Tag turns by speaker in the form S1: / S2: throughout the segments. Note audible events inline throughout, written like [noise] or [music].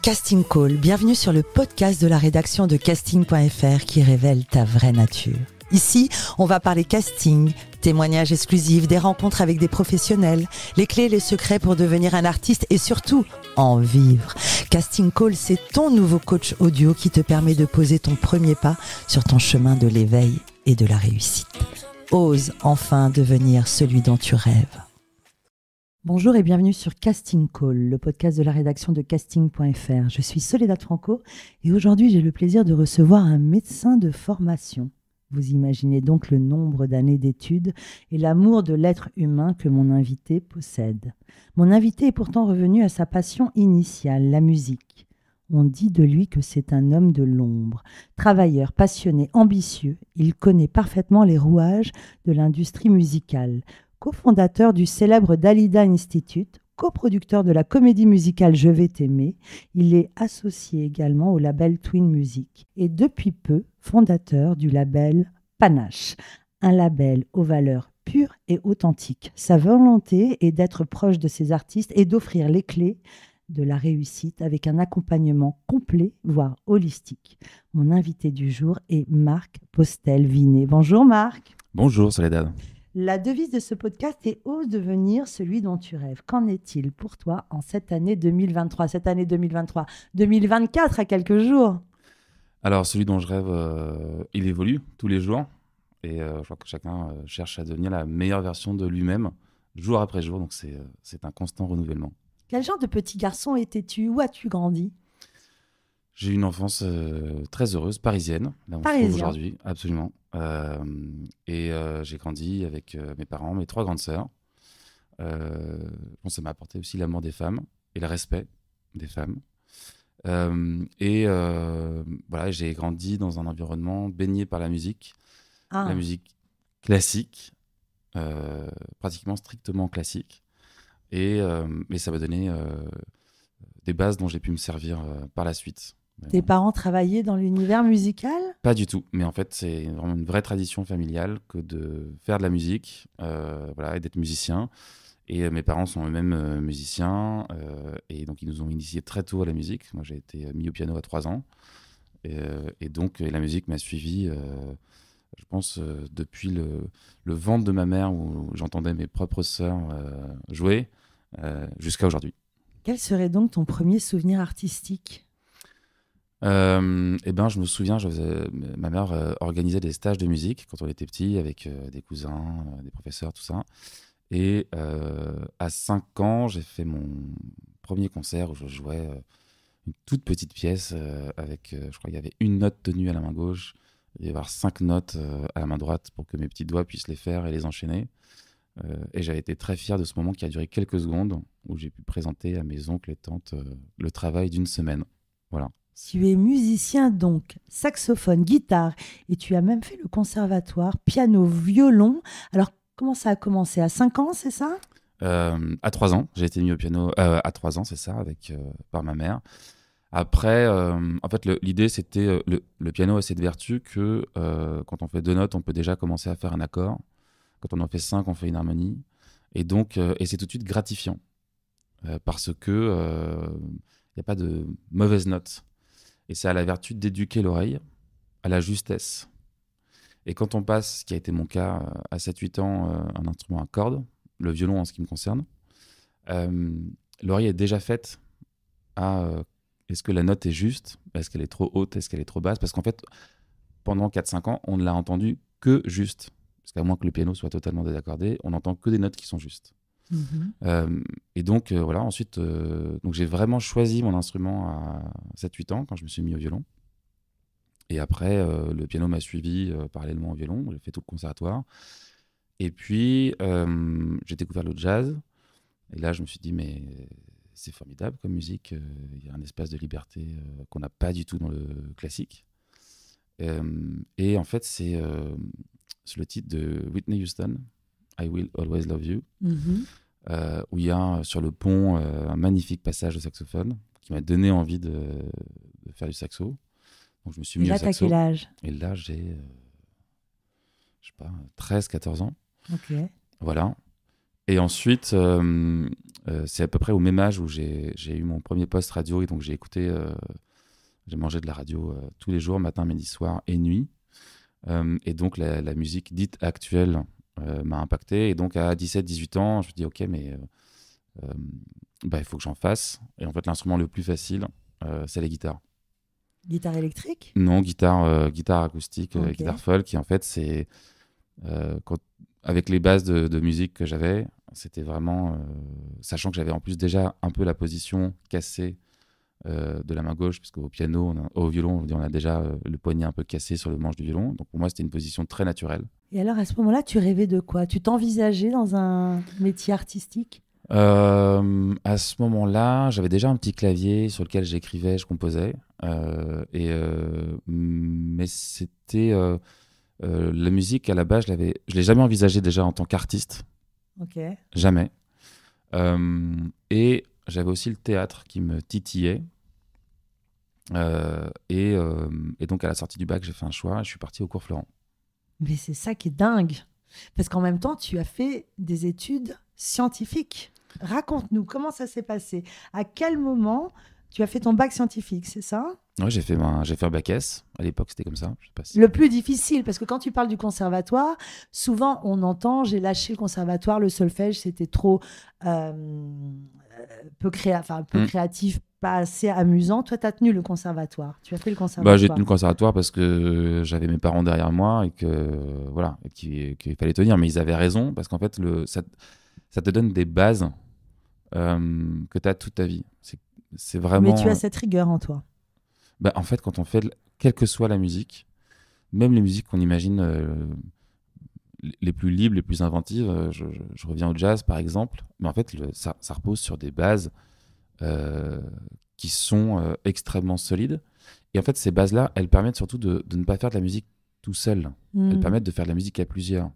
S1: Casting Call, bienvenue sur le podcast de la rédaction de casting.fr qui révèle ta vraie nature. Ici, on va parler casting, témoignages exclusifs, des rencontres avec des professionnels, les clés et les secrets pour devenir un artiste et surtout en vivre. Casting Call, c'est ton nouveau coach audio qui te permet de poser ton premier pas sur ton chemin de l'éveil et de la réussite. Ose enfin devenir celui dont tu rêves. Bonjour et bienvenue sur Casting Call, le podcast de la rédaction de casting.fr. Je suis Soledad Franco et aujourd'hui j'ai le plaisir de recevoir un médecin de formation. Vous imaginez donc le nombre d'années d'études et l'amour de l'être humain que mon invité possède. Mon invité est pourtant revenu à sa passion initiale, la musique. On dit de lui que c'est un homme de l'ombre. Travailleur, passionné, ambitieux, il connaît parfaitement les rouages de l'industrie musicale. Co-fondateur du célèbre Dalida Institute, coproducteur de la comédie musicale Je vais t'aimer. Il est associé également au label Twin Music et depuis peu fondateur du label Panache, un label aux valeurs pures et authentiques. Sa volonté est d'être proche de ses artistes et d'offrir les clés de la réussite avec un accompagnement complet, voire holistique. Mon invité du jour est Marc Postel-Vinet. Bonjour Marc.
S2: Bonjour Soledad.
S1: La devise de ce podcast est Ose devenir celui dont tu rêves. Qu'en est-il pour toi en cette année 2023 Cette année 2023, 2024 à quelques jours
S2: Alors, celui dont je rêve, euh, il évolue tous les jours. Et euh, je crois que chacun euh, cherche à devenir la meilleure version de lui-même jour après jour. Donc, c'est un constant renouvellement.
S1: Quel genre de petit garçon étais-tu Où as-tu grandi
S2: j'ai eu une enfance euh, très heureuse, parisienne, là où on se trouve aujourd'hui, absolument. Euh, et euh, j'ai grandi avec mes parents, mes trois grandes sœurs. ça m'a apporté aussi l'amour des femmes et le respect des femmes. et voilà, j'ai grandi dans un environnement baigné par la musique, ah. la musique classique, pratiquement strictement classique. Et, ça m'a donné des bases dont j'ai pu me servir par la suite.
S1: Tes parents travaillaient dans l'univers musical
S2: Pas du tout, mais en fait c'est vraiment une vraie tradition familiale que de faire de la musique, euh, voilà, et d'être musicien. Et euh, mes parents sont eux-mêmes euh, musiciens, et donc ils nous ont initiés très tôt à la musique. Moi j'ai été mis au piano à trois ans, et, donc la musique m'a suivi, je pense, depuis le, le, ventre de ma mère où j'entendais mes propres sœurs jouer, jusqu'à aujourd'hui.
S1: Quel serait donc ton premier souvenir artistique
S2: euh, eh ben, je me souviens, je ma mère euh, organisait des stages de musique quand on était petit avec euh, des cousins, euh, des professeurs, tout ça. Et à 5 ans, j'ai fait mon premier concert où je jouais une toute petite pièce avec, je crois qu'il y avait une note tenue à la main gauche, il y avait cinq notes à la main droite pour que mes petits doigts puissent les faire et les enchaîner. et j'avais été très fier de ce moment qui a duré quelques secondes où j'ai pu présenter à mes oncles et tantes le travail d'une semaine. Voilà.
S1: Tu es musicien donc, saxophone, guitare, et tu as même fait le conservatoire, piano, violon. Alors comment ça a commencé À 5 ans, c'est ça
S2: euh, À 3 ans, j'ai été mis au piano euh, à 3 ans, c'est ça, avec euh, par ma mère. Après, en fait, l'idée c'était le, piano a cette vertu que quand on fait deux notes, on peut déjà commencer à faire un accord. Quand on en fait cinq, on fait une harmonie. Et donc, et c'est tout de suite gratifiant parce que il n'y a pas de mauvaises notes. Et ça a la vertu d'éduquer l'oreille à la justesse. Et quand on passe, ce qui a été mon cas euh, à 7-8 ans, euh, un instrument à cordes, le violon en ce qui me concerne, euh, l'oreille est déjà faite à est-ce que la note est juste Est-ce qu'elle est trop haute Est-ce qu'elle est trop basse Parce qu'en fait, pendant 4-5 ans, on ne l'a entendu que juste. Parce qu'à moins que le piano soit totalement désaccordé, on n'entend que des notes qui sont justes. Mhm. Euh, et donc, euh, voilà, ensuite, euh, donc j'ai vraiment choisi mon instrument à 7-8 ans quand je me suis mis au violon. Et après, le piano m'a suivi parallèlement au violon. J'ai fait tout le conservatoire. Et puis, j'ai découvert le jazz. Et là, je me suis dit, mais c'est formidable comme musique. Il y a un espace de liberté qu'on n'a pas du tout dans le classique. et en fait, c'est le titre de Whitney Houston I Will Always Love You, mhm. euh, où il y a euh, sur le pont euh, un magnifique passage au saxophone qui m'a donné envie de, faire du saxo. Donc je me suis mis au saxo. Quel âge Et là, j'ai, je sais pas, 13, 14 ans. Ok. Voilà. Et ensuite, c'est à peu près au même âge où j'ai, eu mon premier poste radio et donc j'ai écouté, j'ai mangé de la radio tous les jours, matin, midi, soir et nuit. et donc la, la musique dite actuelle, euh, m'a impacté. Et donc, à 17-18 ans, je me dis, OK, mais euh, euh, bah, il faut que j'en fasse. Et en fait, l'instrument le plus facile, c'est les guitares
S1: Guitare électrique
S2: Non, guitare, guitare acoustique, guitare folk. qui en fait, c'est. avec les bases de, musique que j'avais, c'était vraiment. sachant que j'avais en plus déjà un peu la position cassée euh, de la main gauche, parce qu'au piano, au violon, on a déjà euh, le poignet un peu cassé sur le manche du violon. Donc pour moi, c'était une position très naturelle.
S1: Et alors à ce moment-là, tu rêvais de quoi Tu t'envisageais dans un métier artistique
S2: euh, à ce moment-là, j'avais déjà un petit clavier sur lequel j'écrivais, je composais, et mais c'était la musique à la base, je l'avais, l'ai jamais envisagée déjà en tant qu'artiste, ok jamais. et j'avais aussi le théâtre qui me titillait. Euh, et, euh, et, donc, à la sortie du bac, j'ai fait un choix et je suis parti au cours Florent.
S1: Mais c'est ça qui est dingue. Parce qu'en même temps, tu as fait des études scientifiques. Raconte-nous comment ça s'est passé. À quel moment tu as fait ton bac scientifique, c'est ça
S2: Oui, j'ai fait, j'ai fait un bac S. À l'époque, c'était comme ça.
S1: Le plus difficile, parce que quand tu parles du conservatoire, souvent on entend j'ai lâché le conservatoire, le solfège, c'était trop euh, euh, peu, hmm. créatif, pas assez amusant. Toi, tu as tenu le conservatoire. Tu as fait le conservatoire. Bah, j'ai tenu le
S2: conservatoire parce que j'avais mes parents derrière moi et que voilà, qu'il fallait tenir. Mais ils avaient raison parce qu'en fait, le, ça, te donne des bases euh, que tu as toute ta vie. C'est c'est vraiment. Mais tu as
S1: cette rigueur en toi.
S2: Bah, en fait, quand on fait, quelle que soit la musique, même les musiques qu'on imagine euh, les plus libres, les plus inventives, euh, je, reviens au jazz par exemple, mais en fait, ça, repose sur des bases euh, qui sont extrêmement solides. Et en fait, ces bases-là, elles permettent surtout de, ne pas faire de la musique tout seul. Hmm. Elles permettent de faire de la musique à plusieurs.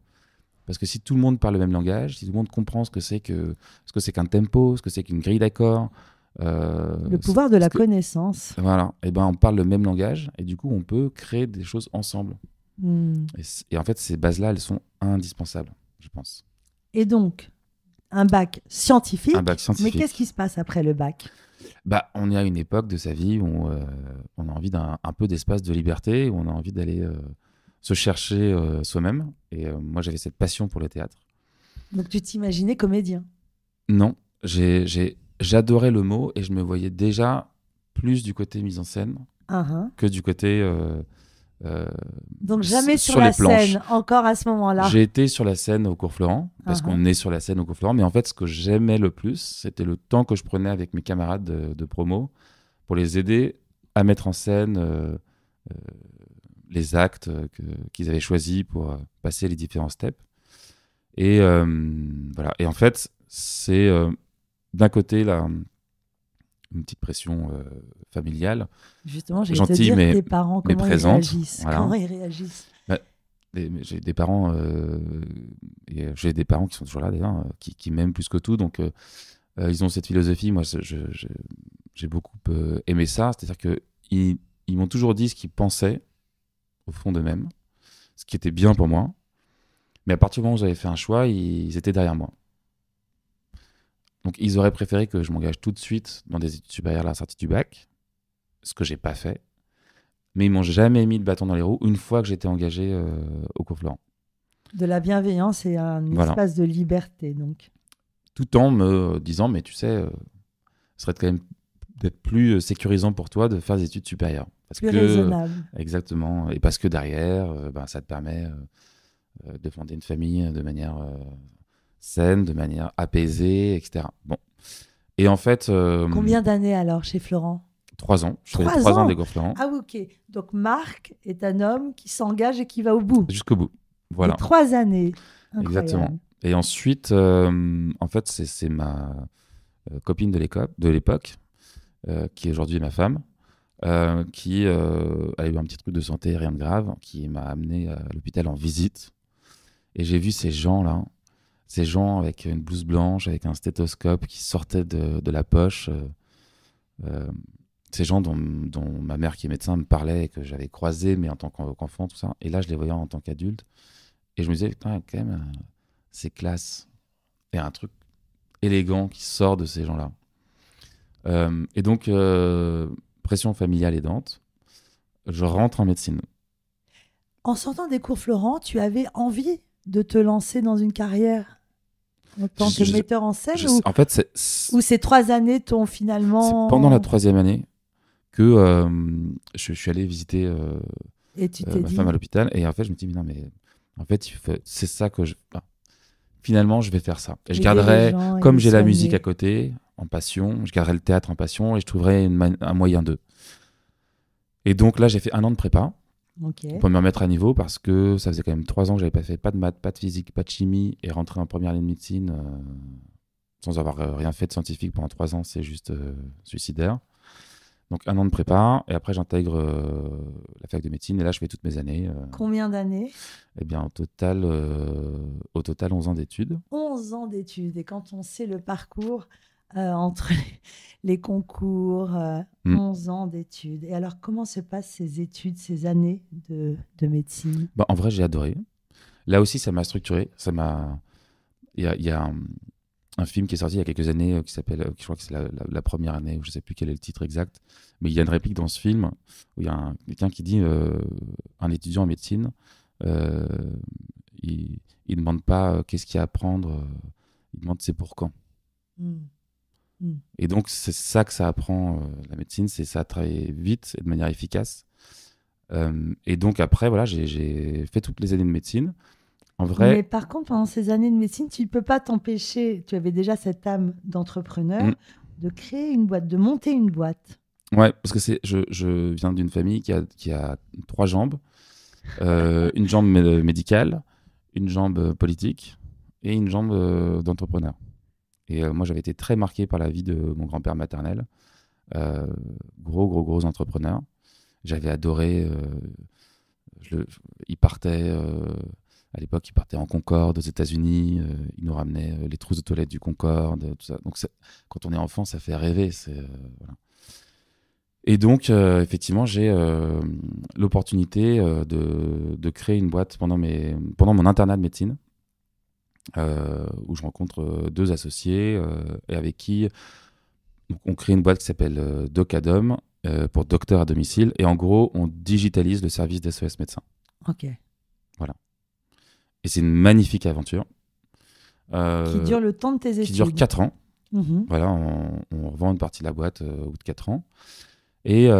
S2: Parce que si tout le monde parle le même langage, si tout le monde comprend ce que c'est que ce que c'est qu'un tempo, ce que c'est qu'une grille d'accords, euh, le pouvoir de la connaissance. Voilà, et eh ben on parle le même langage et du coup on peut créer des choses ensemble. Hmm. Et, en fait ces bases-là, elles sont indispensables, je pense.
S1: Et donc un bac scientifique. Mais qu'est-ce qui se passe après le bac
S2: bah, on est à une époque de sa vie où euh, on a envie d'un peu d'espace de liberté, où on a envie d'aller euh, se chercher soi-même. Et moi, j'avais cette passion pour le théâtre.
S1: Donc, tu t'imaginais comédien
S2: Non, j'ai j'adorais le mot et je me voyais déjà plus du côté mise en scène uh-huh. que du côté. Euh, euh, Donc jamais sur, la scène,
S1: encore à ce moment-là. J'ai
S2: été sur la scène au cours Florent, parce uh-huh. qu'on est sur la scène au cours Florent, mais en fait ce que j'aimais le plus, c'était le temps que je prenais avec mes camarades de, promo pour les aider à mettre en scène euh, les actes qu'ils avaient choisis pour passer les différents steps. Et voilà, et en fait c'est d'un côté, la, une petite pression euh, familiale. Justement, j'ai te dire mais, parents, comment, présente, comment ils réagissent bah, J'ai des parents, euh, j'ai des parents qui sont toujours là euh, qui, m'aiment plus que tout. Donc, ils ont cette philosophie. Moi, j'ai beaucoup aimé ça. C'est-à-dire qu'ils ils, m'ont toujours dit ce qu'ils pensaient au fond d'eux-mêmes, ce qui était bien pour moi. Mais à partir du moment où j'avais fait un choix, ils étaient derrière moi. Donc, ils auraient préféré que je m'engage tout de suite dans des études supérieures à la sortie du bac, ce que j'ai pas fait. Mais ils m'ont jamais mis le bâton dans les roues une fois que j'étais engagé euh, au cours
S1: De la bienveillance et un espace de liberté, donc.
S2: Tout en me euh, disant, mais tu sais, euh, ce serait quand même d'être plus sécurisant pour toi de faire des études supérieures. Parce plus que, raisonnable. Exactement. Et parce que derrière, ben, ça te permet de fonder une famille de manière saine, de manière apaisée, etc. Bon. Et en fait. Euh, Combien
S1: d'années alors chez Florent
S2: Trois ans. trois, ans, Florent.
S1: Ah ok. Donc Marc est un homme qui s'engage et qui va au bout. Jusqu'au bout. Voilà. trois années. Exactement.
S2: Et ensuite, euh, en fait, c'est ma euh, copine de l'époque, euh, qui est ma femme, qui a eu un petit truc de santé, rien de grave, qui m'a amené à l'hôpital en visite. Et j'ai vu ces gens-là ces gens avec une blouse blanche, avec un stéthoscope qui sortait de, de la poche. Euh, euh, ces gens dont, dont, ma mère qui est médecin me parlait et que j'avais croisé, mais en tant qu'enfant, tout ça. Et là, je les voyais en tant qu'adulte. Et je me disais, quand même, euh, c'est classe. Et un truc élégant qui sort de ces gens-là. et donc, pression familiale aidante, je rentre en médecine.
S1: En sortant des cours Florent, tu avais envie de te lancer dans une carrière en tant que metteur en scène ou, fait, ces trois années t'ont finalement. pendant la
S2: troisième année que euh, je, suis allé visiter euh, euh, ma femme à l'hôpital. Et en fait, je me dis, mais non, mais en fait, c'est ça que je. finalement, je vais faire ça. Et, je garderai, comme j'ai la musique à côté, en passion, je garderai le théâtre en passion et je trouverai un moyen d'eux. Et donc là, j'ai fait un an de prépa. Pour me remettre à niveau parce que ça faisait quand même trois ans que j'avais pas fait pas de maths, pas de physique, pas de chimie et rentrer en première année de médecine euh, sans avoir euh, rien fait de scientifique pendant trois ans, c'est juste euh, suicidaire. Donc un an de prépa et après j'intègre la fac de médecine et là je fais toutes mes années.
S1: Combien d'années
S2: Eh bien au total, au total 11 ans d'études.
S1: 11 ans d'études et quand on sait le parcours euh, entre [laughs] les, concours, 11 euh, mm. ans d'études. Et alors, comment se passent ces études, ces années de, médecine
S2: bah, En vrai, j'ai adoré. Là aussi, ça m'a structuré. Ça m'a. Il y a, un, film qui est sorti il y a quelques années euh, qui s'appelle, je crois que c'est la, première année, je ne sais plus quel est le titre exact, mais il y a une réplique dans ce film où il y a quelqu'un qui dit un étudiant en médecine, il ne demande pas qu'est-ce qu'il y a à apprendre, il demande c'est pour quand.
S1: Hmm. Mm.
S2: Et donc, c'est ça que ça apprend euh, la médecine, c'est ça travailler vite et de manière efficace. Euh, et donc, après, voilà, j'ai fait toutes les années de médecine. En vrai. Mais
S1: par contre, pendant ces années de médecine, tu ne peux pas t'empêcher, tu avais déjà cette âme d'entrepreneur, mm. de créer une boîte, de monter une boîte.
S2: Ouais, parce que c'est, je, je, viens d'une famille qui a, qui a, trois jambes euh, une jambe médicale, une jambe politique et une jambe d'entrepreneur. Et euh, moi, j'avais été très marqué par la vie de mon grand-père maternel, euh, gros, gros, gros entrepreneur. J'avais adoré. Euh, il partait à l'époque, il partait en Concorde aux États-Unis. il nous ramenait les trousses de toilette du Concorde, tout ça. Donc quand on est enfant, ça fait rêver. Et donc, effectivement, j'ai l'opportunité de, de, créer une boîte pendant, mes, pendant mon internat de médecine. Euh, où je rencontre euh, deux associés euh, et avec qui on crée une boîte qui s'appelle Docadom pour docteur à domicile. Et en gros, on digitalise le service d'SOS SOS médecins. Ok. Voilà. Et c'est une magnifique aventure. qui dure le temps de tes études. Qui dure 4 ans. Mhm. Voilà, on, on, revend une partie de la boîte au bout de 4 ans. Et, et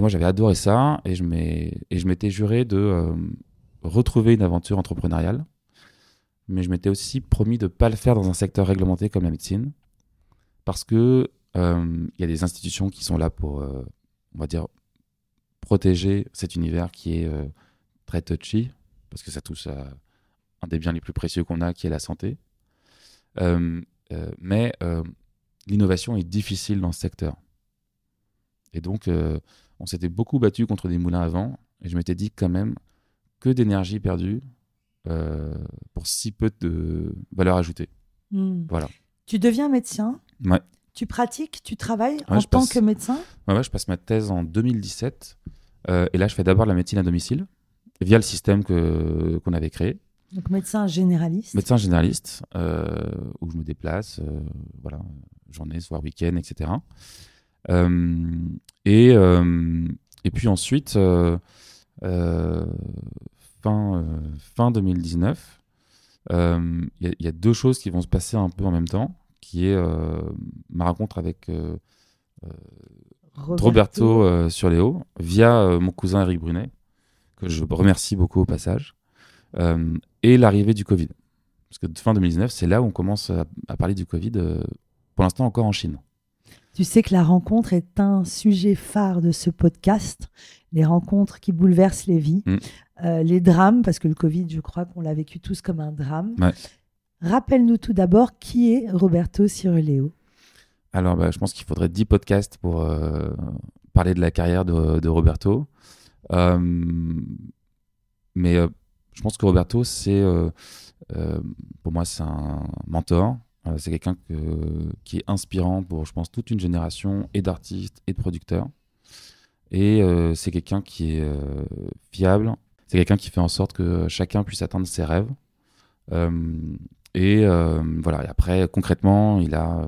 S2: moi, j'avais adoré ça et je m'étais juré de retrouver une aventure entrepreneuriale mais je m'étais aussi promis de ne pas le faire dans un secteur réglementé comme la médecine, parce que euh, il y a des institutions qui sont là pour, euh, on va dire, protéger cet univers qui est euh, très touchy, parce que ça touche un des biens les plus précieux qu'on a, qui est la santé. mais l'innovation est difficile dans ce secteur. Et donc, on s'était beaucoup battu contre des moulins avant, et je m'étais dit quand même que d'énergie perdue, euh, pour si peu de valeur ajoutée. Hmm. Voilà.
S1: Tu deviens médecin. Tu pratiques, tu travailles en tant que médecin.
S2: Ouais, je passe ma thèse en 2017. Euh, et là, je fais d'abord la médecine à domicile via le système que qu'on avait créé.
S1: Donc médecin généraliste. Médecin
S2: généraliste euh, où je me déplace, voilà, journée, soir, week-end, etc. et et puis ensuite fin, 2019, euh, euh, il y, a deux choses qui vont se passer un peu en même temps, qui est euh, ma rencontre avec Roberto, sur Léo, via mon cousin Eric Brunet, que je remercie beaucoup au passage, et l'arrivée du Covid. Parce que fin 2019, c'est là où on commence à parler du Covid, pour l'instant encore en Chine.
S1: Tu sais que la rencontre est un sujet phare de ce podcast, les rencontres qui bouleversent les vies, mm. euh, les drames, parce que le Covid, je crois qu'on l'a vécu tous comme un drame. Rappelle-nous tout d'abord qui est Roberto Ciruleo
S2: Alors, bah, je pense qu'il faudrait 10 podcasts pour euh, parler de la carrière de, Roberto. Euh, mais je pense que Roberto, c'est pour moi, c'est un mentor, euh, c'est quelqu'un que, qui est inspirant pour, je pense, toute une génération et d'artistes et de producteurs. Et euh, c'est quelqu'un qui est euh, fiable. C'est quelqu'un qui fait en sorte que chacun puisse atteindre ses rêves. et voilà. Et après, concrètement, il a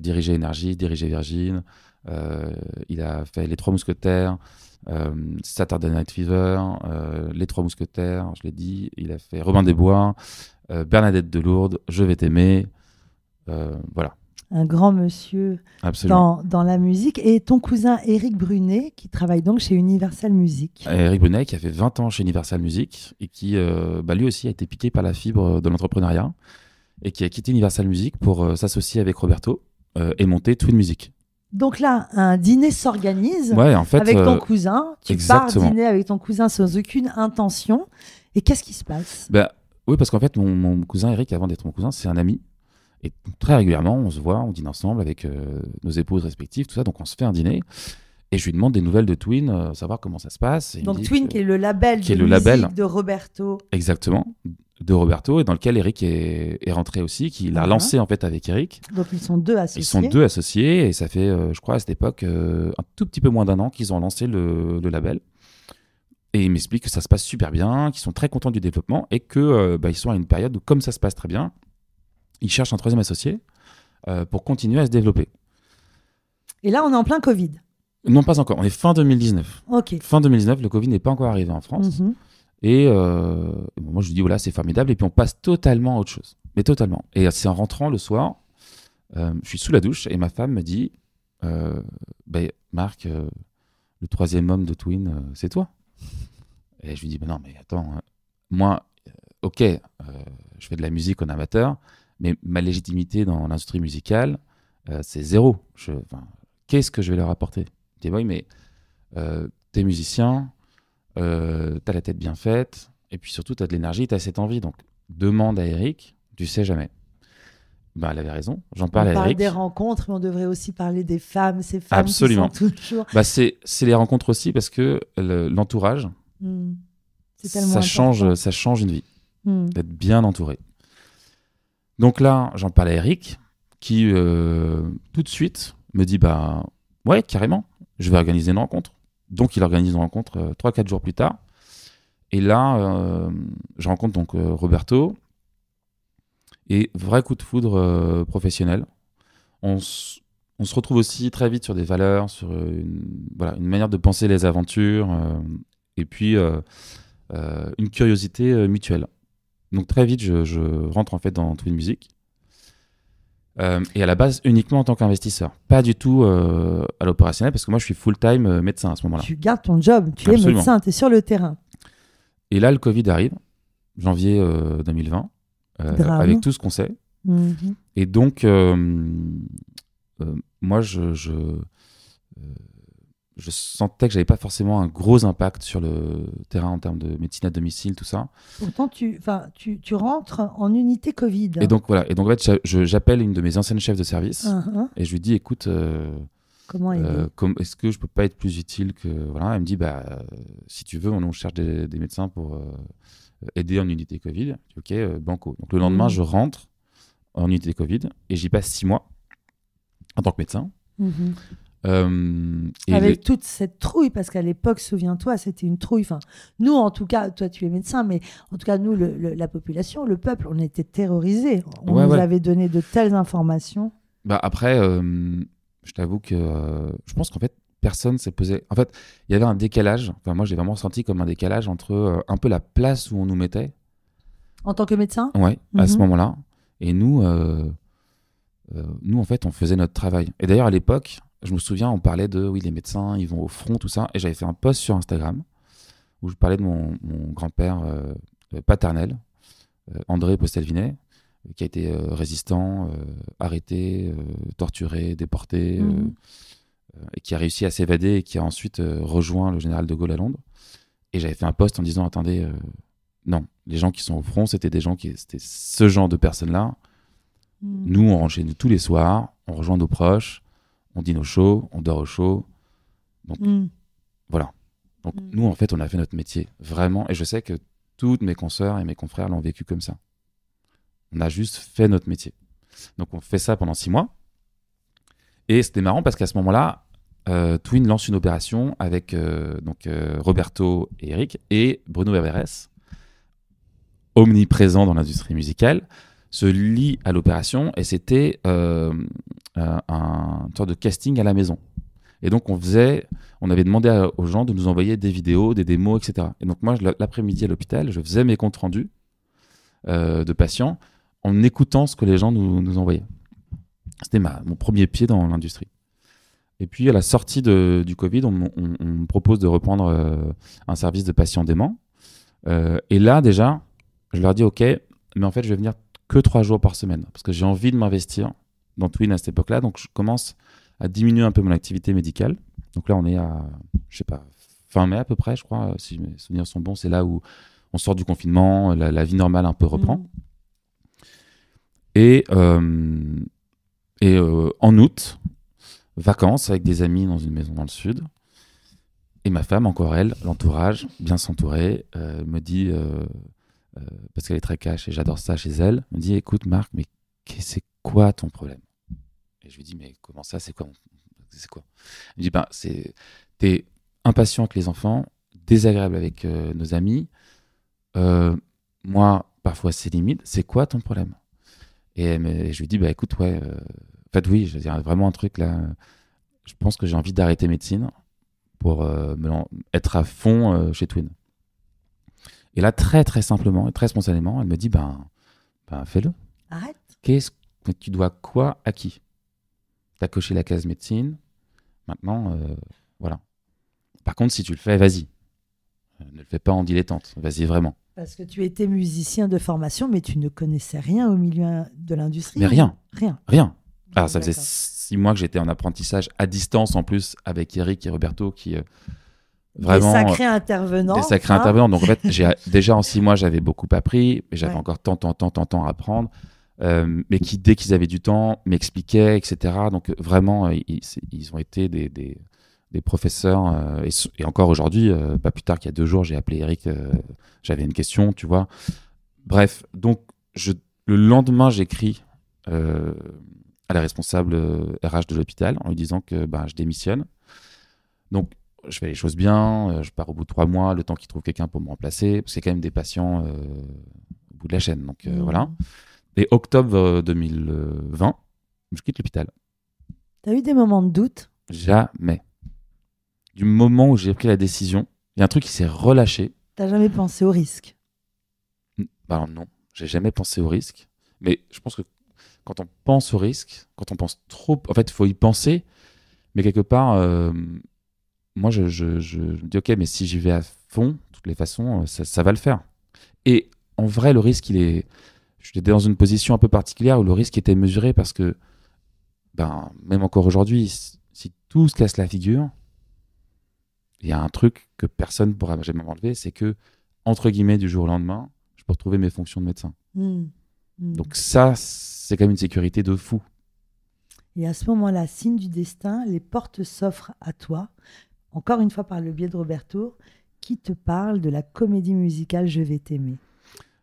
S2: dirigé Énergie, dirigé Virgin. il a fait Les Trois Mousquetaires, Saturday Night Fever, Les Trois Mousquetaires, je l'ai dit. Il a fait Robin des Bois. Euh, Bernadette de Je vais t'aimer. Euh, voilà. Un grand
S1: monsieur dans, la musique. Et ton cousin Éric Brunet, qui travaille donc chez Universal Music.
S2: Euh, Éric Brunet, qui a fait 20 ans chez Universal Music et qui, bah, lui aussi, a été piqué par la fibre de l'entrepreneuriat et qui a quitté Universal Music pour s'associer avec Roberto et monter Twin Music.
S1: Donc là, un dîner s'organise avec ton cousin. Tu pars dîner avec ton cousin sans aucune intention. Et qu'est-ce qui se passe ben,
S2: oui, parce qu'en fait, mon, cousin Eric, avant d'être mon cousin, c'est un ami. Et très régulièrement, on se voit, on dîne ensemble avec euh, nos épouses respectives, tout ça. Donc, on se fait un dîner. Et je lui demande des nouvelles de Twin, euh, savoir comment ça se passe. donc, Twin, qui est le label de de Roberto. Exactement, de Roberto, et dans lequel Eric est, rentré aussi, qui l'a ah. lancé en fait avec Eric.
S1: Donc, ils sont deux associés. Ils sont deux
S2: associés, et ça fait, euh, je crois, à cette époque, un tout petit peu moins d'un an qu'ils ont lancé le label. Et ils m'expliquent que ça se passe super bien, qu'ils sont très contents du développement et que euh, bah, ils sont à une période où, comme ça se passe très bien, ils cherchent un troisième associé euh, pour continuer à se développer. Et là, on est en plein Covid. Non, pas encore. On est fin 2019. Ok. Fin 2019, le Covid n'est pas encore arrivé en France. Mhm. Et euh, moi, je lui dis, voilà, c'est formidable. Et puis, on passe totalement à autre chose. Mais totalement. Et c'est en rentrant le soir, je suis sous la douche et ma femme me dit, euh, ben, Marc, le troisième homme de Twin, c'est toi. Et je lui dis, non, mais attends, hein. moi, euh, ok, euh, je fais de la musique en amateur, mais ma légitimité dans l'industrie musicale, euh, c'est zéro. Qu'est-ce que je vais leur apporter Je dis, oui, mais t'es musicien, t'as la tête bien faite, et puis surtout, t'as de l'énergie, t'as cette envie. Donc, demande à Eric, tu sais jamais. Bah, elle avait raison. J'en parle on parle
S1: des rencontres, mais on devrait aussi parler des femmes, ces femmes Absolument.
S2: Bah, c'est les rencontres aussi parce que l'entourage,
S1: hmm. ça change,
S2: ça change une vie hmm. d'être bien entouré. Donc là, j'en parle à Eric, qui euh, tout de suite me dit bah ouais carrément, je vais organiser une rencontre. Donc il organise une rencontre 3 euh, 4 jours plus tard. Et là, euh, je rencontre donc Roberto, et vrai coup de foudre euh, professionnel. On, se retrouve aussi très vite sur des valeurs, sur une, voilà, une manière de penser les aventures, euh, et puis euh, une curiosité mutuelle. Donc très vite, je, rentre en fait dans Twin Music. et à la base, uniquement en tant qu'investisseur. Pas du tout à l'opérationnel, parce que moi, je suis full-time médecin à ce moment-là. Tu
S1: gardes ton job, tu es médecin, tu es sur le terrain.
S2: Et là, le Covid arrive, janvier 2020. Euh, avec tout ce qu'on sait. Mhm. Et donc, euh, euh, moi, je, je, sentais que j'avais pas forcément un gros impact sur le terrain en termes de médecine à domicile, tout ça.
S1: Pourtant, tu, tu, tu rentres en unité Covid. Et donc,
S2: voilà. Et donc, en fait, j'appelle une de mes anciennes chefs de service ah, hein. et je lui dis écoute. Comment Est-ce que je peux pas être plus utile que voilà Elle me dit bah si tu veux, on, cherche des, médecins pour euh, aidé en unité Covid. Ok, euh, banco. Donc le mmh. lendemain, je rentre en unité Covid et j'y passe six mois en tant que médecin. Mmh. Euh, Avec
S1: toute cette trouille, parce qu'à l'époque, souviens-toi, c'était une trouille. Enfin, nous, en tout cas, toi, tu es médecin, mais en tout cas, nous, la population, le peuple, on était terrorisés. On nous avait donné de telles informations.
S2: Bah après, je t'avoue que je pense qu'en fait, personne s'est posé. En fait, il y avait un décalage. moi, j'ai vraiment senti comme un décalage entre euh, un peu la place où on nous mettait.
S1: En tant que médecin Oui, à ce mhm.
S2: moment-là. Et nous, euh, euh, nous, en fait, on faisait notre travail. Et d'ailleurs, à l'époque, je me souviens, on parlait de oui, les médecins, ils vont au front, tout ça. Et j'avais fait un post sur Instagram où je parlais de mon, grand-père paternel, André Postelvinet, qui a été résistant, arrêté, torturé, déporté. Mhm et euh, qui a réussi à s'évader et qui a ensuite euh, rejoint le général de Gaulle à Londres. Et j'avais fait un poste en disant attendez, euh, non, les gens qui sont au front, c'était des gens qui c'était ce genre de personnes-là. Hmm. Nous, on rentre tous les soirs, on rejoint nos proches, on dîne au chaud, on dort au chaud. Donc hmm. voilà. Donc hmm. nous, en fait, on a fait notre métier vraiment. Et je sais que toutes mes consoeurs et mes confrères l'ont vécu comme ça. On a juste fait notre métier. Donc on fait ça pendant six mois. Et c'était marrant parce qu'à ce moment-là, euh, Twin lance une opération avec euh, donc, euh, Roberto et Eric et Bruno Berberes, omniprésent dans l'industrie musicale, se lie à l'opération et c'était un tour de casting à la maison. Et donc on faisait, on avait demandé aux gens de nous envoyer des vidéos, des démos, etc. Et donc moi, l'après-midi à l'hôpital, je faisais mes comptes rendus de patients en écoutant ce que les gens nous envoyaient. C'était mon premier pied dans l'industrie. Et puis à la sortie de, du Covid, on, on, propose de reprendre euh, un service de patient dément. Euh, et là déjà, je leur dis ok, mais en fait je vais venir que trois jours par semaine parce que j'ai envie de m'investir dans Twin à cette époque-là. Donc je commence à diminuer un peu mon activité médicale. Donc là on est à, je sais pas, fin mai à peu près, je crois, euh, si mes souvenirs sont bons, c'est là où on sort du confinement, la, vie normale un peu reprend. Mmh. Et, et en août, vacances avec des amis dans une maison dans le sud. Et ma femme, encore elle, l'entourage, bien s'entourer, euh, me dit, euh, euh, parce qu'elle est très cash et j'adore ça chez elle, me dit Écoute, Marc, mais c'est quoi ton problème Et je lui dis Mais comment ça C'est quoi C'est quoi Elle me dit Ben, c'est. T'es impatient avec les enfants, désagréable avec nos amis. moi, parfois, c'est limite. C'est quoi ton problème et, je lui dis Bah écoute, ouais en fait, oui, je veux dire, vraiment un truc là. Je pense que j'ai envie d'arrêter médecine pour euh, me, être à fond euh, chez Twin. Et là, très très simplement et très spontanément, elle me dit ben, ben fais-le. Arrête. Qu'est-ce que tu dois quoi à qui T'as coché la case médecine. Maintenant, euh, voilà. Par contre, si tu le fais, vas-y. Ne le fais pas en dilettante. Vas-y vraiment.
S1: Parce que tu étais musicien de formation, mais tu ne connaissais rien au milieu de l'industrie. Mais rien. Rien. Rien.
S2: Alors, ça faisait six mois que j'étais en apprentissage à distance en plus avec Eric et Roberto qui. Euh, vraiment. Des sacrés intervenants. Des sacrés hein. intervenants. Donc, en fait, [laughs] déjà en six mois, j'avais beaucoup appris, mais j'avais encore tant, tant, tant, tant, à apprendre. Euh, mais qui, dès qu'ils avaient du temps, m'expliquaient, etc. Donc, vraiment, euh, ils, ont été des, professeurs. et, encore aujourd'hui, pas plus tard qu'il y a deux jours, j'ai appelé Eric, j'avais une question, tu vois. Bref, donc, je, le lendemain, j'écris à la responsable RH euh, de l'hôpital en lui disant que ben, je démissionne. Donc, je fais les choses bien, euh, je pars au bout de trois mois, le temps qu'il trouve quelqu'un pour me remplacer, parce quand même des patients euh, au bout de la chaîne. Donc mmh. voilà. Et octobre 2020, je quitte l'hôpital.
S1: T'as eu des moments de doute
S2: Jamais. Du moment où j'ai pris la décision, il y a un truc qui s'est relâché.
S1: T'as jamais pensé au risque
S2: bah, non, j'ai jamais pensé au risque. Mais je pense que quand on pense au risque, quand on pense trop, en fait, il faut y penser, mais quelque part, euh, moi, je, me dis, ok, mais si j'y vais à fond, de toutes les façons, euh, ça, va le faire. Et en vrai, le risque, il est. J'étais dans une position un peu particulière où le risque était mesuré parce que, ben, même encore aujourd'hui, si tout se casse la figure, il y a un truc que personne ne pourra jamais m'enlever, c'est que, entre guillemets, du jour au lendemain, je peux retrouver mes fonctions de médecin. Hmm. Hmm. Donc ça, c'est quand même une sécurité de fou.
S1: Et à ce moment-là, signe du destin, les portes s'offrent à toi, encore une fois par le biais de Roberto, qui te parle de la comédie musicale Je vais t'aimer.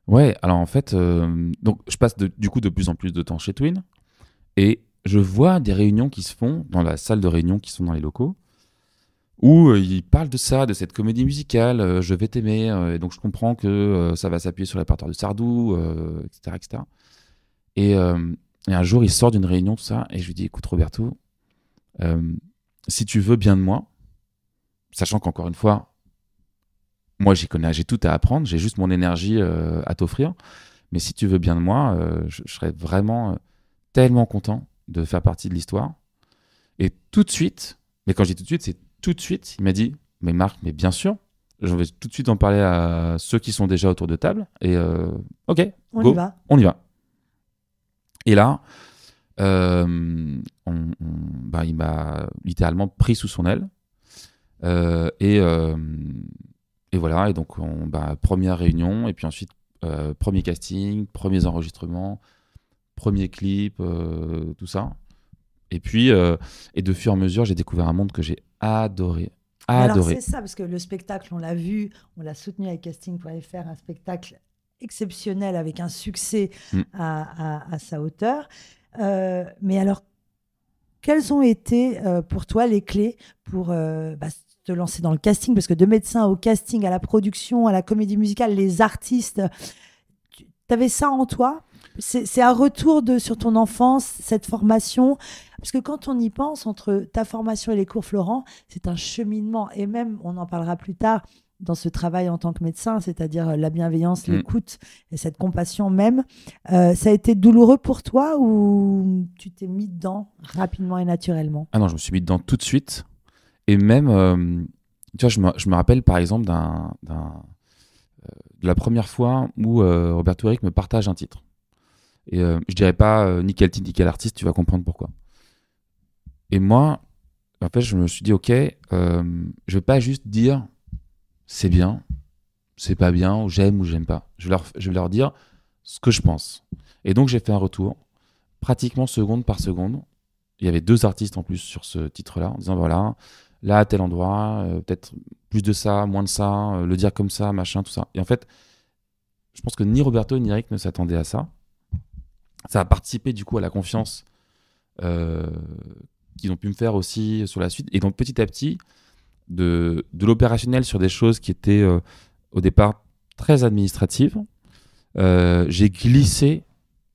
S2: Ouais, alors en fait, euh, donc je passe du coup de plus en plus de temps chez Twin et je vois des réunions qui se font dans la salle de réunion qui sont dans les locaux où euh, il parle de ça, de cette comédie musicale, euh, Je vais t'aimer, euh, et donc je comprends que ça va s'appuyer sur la de Sardou, etc. etc. Et, un jour, il sort d'une réunion, tout ça, et je lui dis, écoute Roberto, si tu veux bien de moi, sachant qu'encore une fois, moi j'y connais, j'ai tout à apprendre, j'ai juste mon énergie à t'offrir, mais si tu veux bien de moi, je, je, serais vraiment tellement content de faire partie de l'histoire. Et tout de suite, mais quand je dis tout de suite, c'est tout de suite, il m'a dit Mais Marc, mais bien sûr, je vais tout de suite en parler à ceux qui sont déjà autour de table. Et euh, OK, on y va. On y va. Et là, euh, bah, il m'a littéralement pris sous son aile. Euh, et, voilà, et donc, on, bah, première réunion, et puis ensuite, premier casting, premiers enregistrements, premier clip, tout ça. Et puis, euh, et de fur et à mesure, j'ai découvert un monde que j'ai adoré. Adoré. C'est
S1: ça, parce que le spectacle, on l'a vu, on l'a soutenu avec casting.fr, un spectacle exceptionnel avec un succès mm. à, sa hauteur. Euh, mais alors, quelles ont été euh, pour toi les clés pour bah, te lancer dans le casting Parce que de médecin au casting, à la production, à la comédie musicale, les artistes, tu avais ça en toi c'est un retour de, sur ton enfance, cette formation. Parce que quand on y pense, entre ta formation et les cours Florent, c'est un cheminement. Et même, on en parlera plus tard, dans ce travail en tant que médecin, c'est-à-dire la bienveillance, mm. l'écoute et cette compassion même. Euh, ça a été douloureux pour toi ou tu t'es mis dedans rapidement et naturellement
S2: Ah non, je me suis mis dedans tout de suite. Et même, euh, tu vois, je me, rappelle par exemple d'un, euh, de la première fois où Robert Touric me partage un titre. Et euh, je dirais pas euh, ni nickel titre, quel artiste, tu vas comprendre pourquoi. Et moi, en fait, je me suis dit, ok, euh, je vais pas juste dire c'est bien, c'est pas bien, ou j'aime ou j'aime pas. Je vais, leur, je vais leur dire ce que je pense. Et donc, j'ai fait un retour, pratiquement seconde par seconde. Il y avait deux artistes en plus sur ce titre-là, en disant voilà, là, à tel endroit, euh, peut-être plus de ça, moins de ça, le dire comme ça, machin, tout ça. Et en fait, je pense que ni Roberto ni Eric ne s'attendaient à ça ça a participé du coup à la confiance euh, qu'ils ont pu me faire aussi sur la suite. Et donc petit à petit, de, l'opérationnel sur des choses qui étaient euh, au départ très administratives, euh, j'ai glissé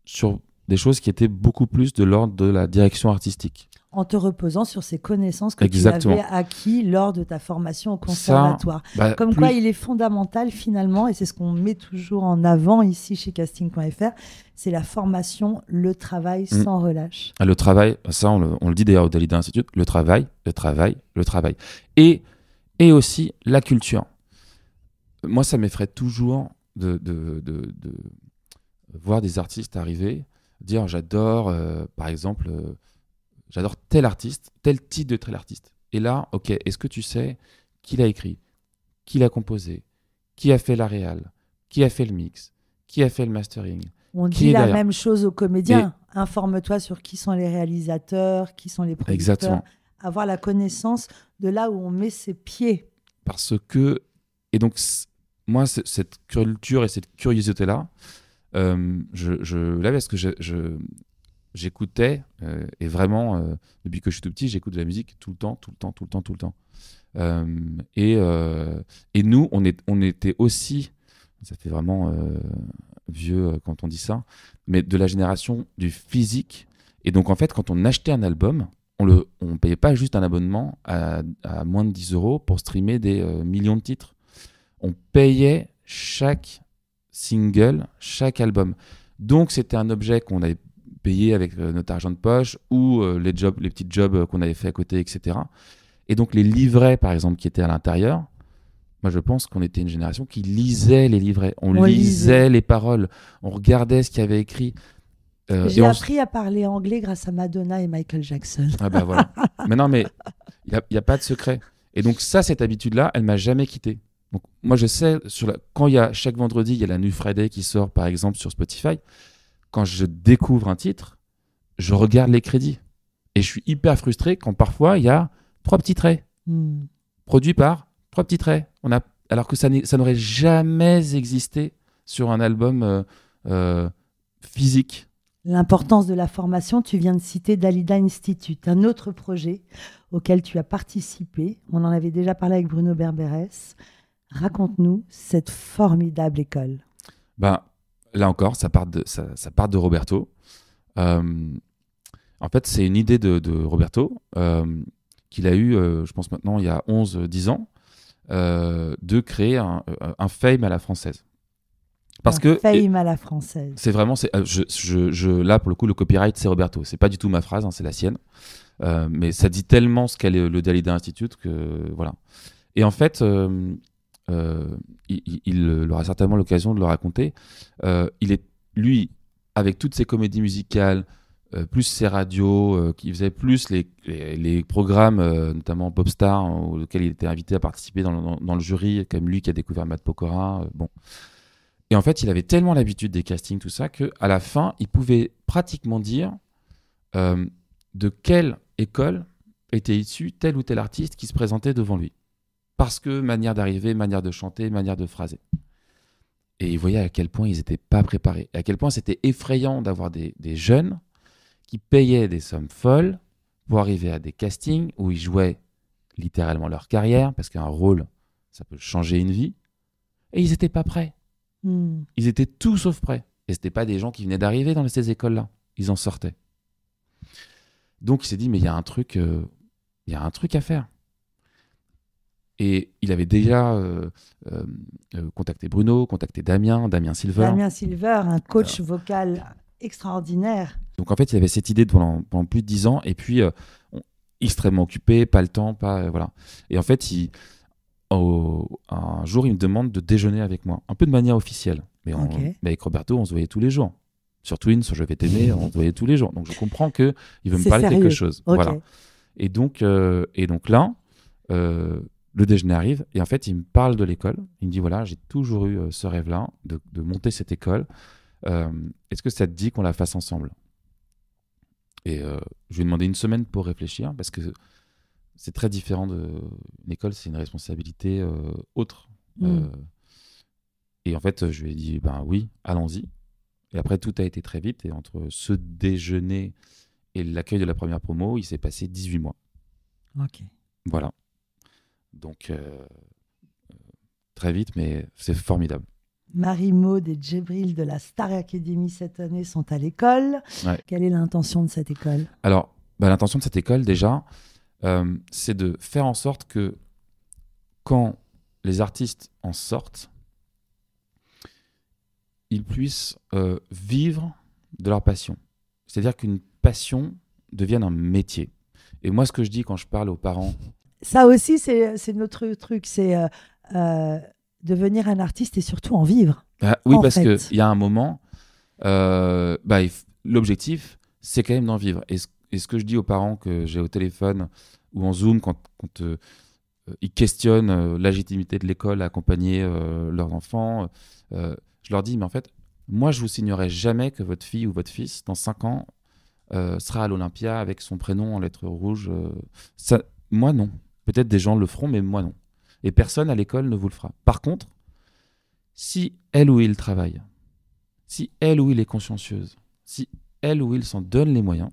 S2: sur des choses qui étaient beaucoup plus de l'ordre de la direction artistique
S1: en te reposant sur ces connaissances que tu avais acquises lors de ta formation au conservatoire. Bah, Comme quoi, il est fondamental finalement, et c'est ce qu'on met toujours en avant ici chez casting.fr, c'est la formation, le travail mm. sans relâche.
S2: Ah, le travail, ça on le, dit d'ailleurs au Dalida Institute, le travail, le travail, le travail. Et, et aussi la culture. Moi, ça m'effraie toujours de, de, voir des artistes arriver, dire j'adore, euh, par exemple... Euh, j'adore tel artiste, tel titre de tel artiste. Et là, ok, est-ce que tu sais qui l'a écrit, qui l'a composé, qui a fait la réal, qui a fait le mix, qui a fait le mastering On dit la même
S1: chose aux comédiens. Informe-toi sur qui sont les réalisateurs, qui sont les producteurs. Exactement. Avoir la connaissance de là où on met ses pieds.
S2: Parce que, et donc, moi, cette culture et cette curiosité-là, euh, je, l'avais parce que je, j'écoutais, euh, et vraiment, euh, depuis que je suis tout petit, j'écoute de la musique tout le temps, tout le temps, tout le temps, tout le temps. Euh, et, et nous, on, est, on était aussi, ça fait vraiment vieux quand on dit ça, mais de la génération du physique. Et donc, en fait, quand on achetait un album, on ne on payait pas juste un abonnement à, à moins de 10 euros pour streamer des millions de titres. On payait chaque single, chaque album. Donc c'était un objet qu'on avait payer avec euh, notre argent de poche ou euh, les, jobs, les petits jobs euh, qu'on avait fait à côté, etc. Et donc les livrets, par exemple, qui étaient à l'intérieur, moi, je pense qu'on était une génération qui lisait les livrets, on, lisait, les paroles, on regardait ce qu'il y avait écrit. J'ai appris
S1: à parler anglais grâce à Madonna et Michael Jackson. Ah bah voilà.
S2: [laughs] mais non, mais il n'y a, pas de secret. Et donc ça, cette habitude-là, elle m'a jamais quitté. Donc moi, je sais, sur quand il y a chaque vendredi, il y a la New Friday qui sort, par exemple, sur Spotify quand je découvre un titre, je regarde les crédits. Et je suis hyper frustré quand parfois il y a trois petits traits. Hmm. produits Produit par trois petits traits. On a, alors que ça n'aurait jamais existé sur un album euh, euh, physique.
S1: L'importance de la formation, tu viens de citer Dalida Institute, un autre projet auquel tu as participé. On en avait déjà parlé avec Bruno Berberes. Raconte-nous cette formidable école.
S2: Ben, Là encore, ça part de, ça, part de Roberto. Euh, en fait, c'est une idée de, Roberto euh, qu'il a eu, euh, je pense maintenant, il y a 11-10 ans, de créer un, fame à la française. Parce que fame à la française. C'est vraiment, je, je, là pour le coup, le copyright c'est Roberto. C'est pas du tout ma phrase, hein, c'est la sienne. mais ça dit tellement ce qu'est le, le Dalida Institute que voilà. Et en fait, euh, il, aura certainement l'occasion de le raconter. Euh, il est, lui, avec toutes ses comédies musicales, euh, plus ses radios, qui faisait plus les, programmes, notamment Popstar, auquel il était invité à participer dans le, jury, comme lui qui a découvert Matt Pokora. bon. Et en fait, il avait tellement l'habitude des castings, tout ça, qu'à la fin, il pouvait pratiquement dire de quelle école était issu tel ou tel artiste qui se présentait devant lui parce que manière d'arriver, manière de chanter, manière de phraser. Et ils voyaient à quel point ils n'étaient pas préparés, à quel point c'était effrayant d'avoir des, jeunes qui payaient des sommes folles pour arriver à des castings où ils jouaient littéralement leur carrière, parce qu'un rôle, ça peut changer une vie. Et ils n'étaient pas prêts. Hmm. Ils étaient tout sauf prêts. Et ce n'étaient pas des gens qui venaient d'arriver dans ces écoles-là. Ils en sortaient. Donc il s'est dit, mais il y a un truc, euh, il y a un truc à faire. Et il avait déjà euh, euh, euh, contacté Bruno, contacté Damien, Damien Silver. Damien
S1: Silver, un coach vocal extraordinaire.
S2: Donc en fait, il avait cette idée pendant, plus de dix ans, et puis extrêmement occupé, pas le temps, pas voilà. Et en fait, un jour, il me demande de déjeuner avec moi, un peu de manière officielle. Mais, avec Roberto, on se voyait tous les jours. Sur Twin, sur Je vais t'aimer, on se voyait tous les jours. Donc je comprends que il veut me parler de quelque chose. Voilà. Et donc, et donc là, le déjeuner arrive et en fait, il me parle de l'école. Il me dit voilà, j'ai toujours eu euh, ce rêve-là de, monter cette école. Euh, est-ce que ça te dit qu'on la fasse ensemble Et euh, je lui ai demandé une semaine pour réfléchir parce que c'est très différent de. école, c'est une responsabilité autre. Mmh. et en fait, je lui ai dit ben oui, allons-y. Et après, tout a été très vite. Et entre ce déjeuner et l'accueil de la première promo, il s'est passé 18 mois. Ok. Voilà. Donc, euh, euh, très vite, mais c'est formidable.
S1: Marie-Maude et Djibril de la Star Academy cette année sont à l'école. Quelle est l'intention de cette école
S2: Alors, bah, l'intention de cette école, déjà, euh, c'est de faire en sorte que quand les artistes en sortent, ils puissent vivre de leur passion. C'est-à-dire qu'une passion devienne un métier. Et moi, ce que je dis quand je parle aux parents
S1: ça aussi, c'est notre truc, c'est euh, euh, devenir un artiste et surtout en vivre. Ah oui, parce
S2: qu'il y a un moment, euh, bah, l'objectif, c'est quand même d'en vivre. Et ce, que je dis aux parents que j'ai au téléphone ou en Zoom, quand, ils questionnent l'agitimité de l'école à accompagner leurs enfants, je leur dis, mais en fait, moi, je vous signerai jamais que votre fille ou votre fils, dans 5 ans, sera à l'Olympia avec son prénom en lettres rouges. Ça, moi, non. Peut-être des gens le feront, mais moi non. Et personne à l'école ne vous le fera. Par contre, si elle ou il travaille, si elle ou il est consciencieuse, si elle ou il s'en donne les moyens,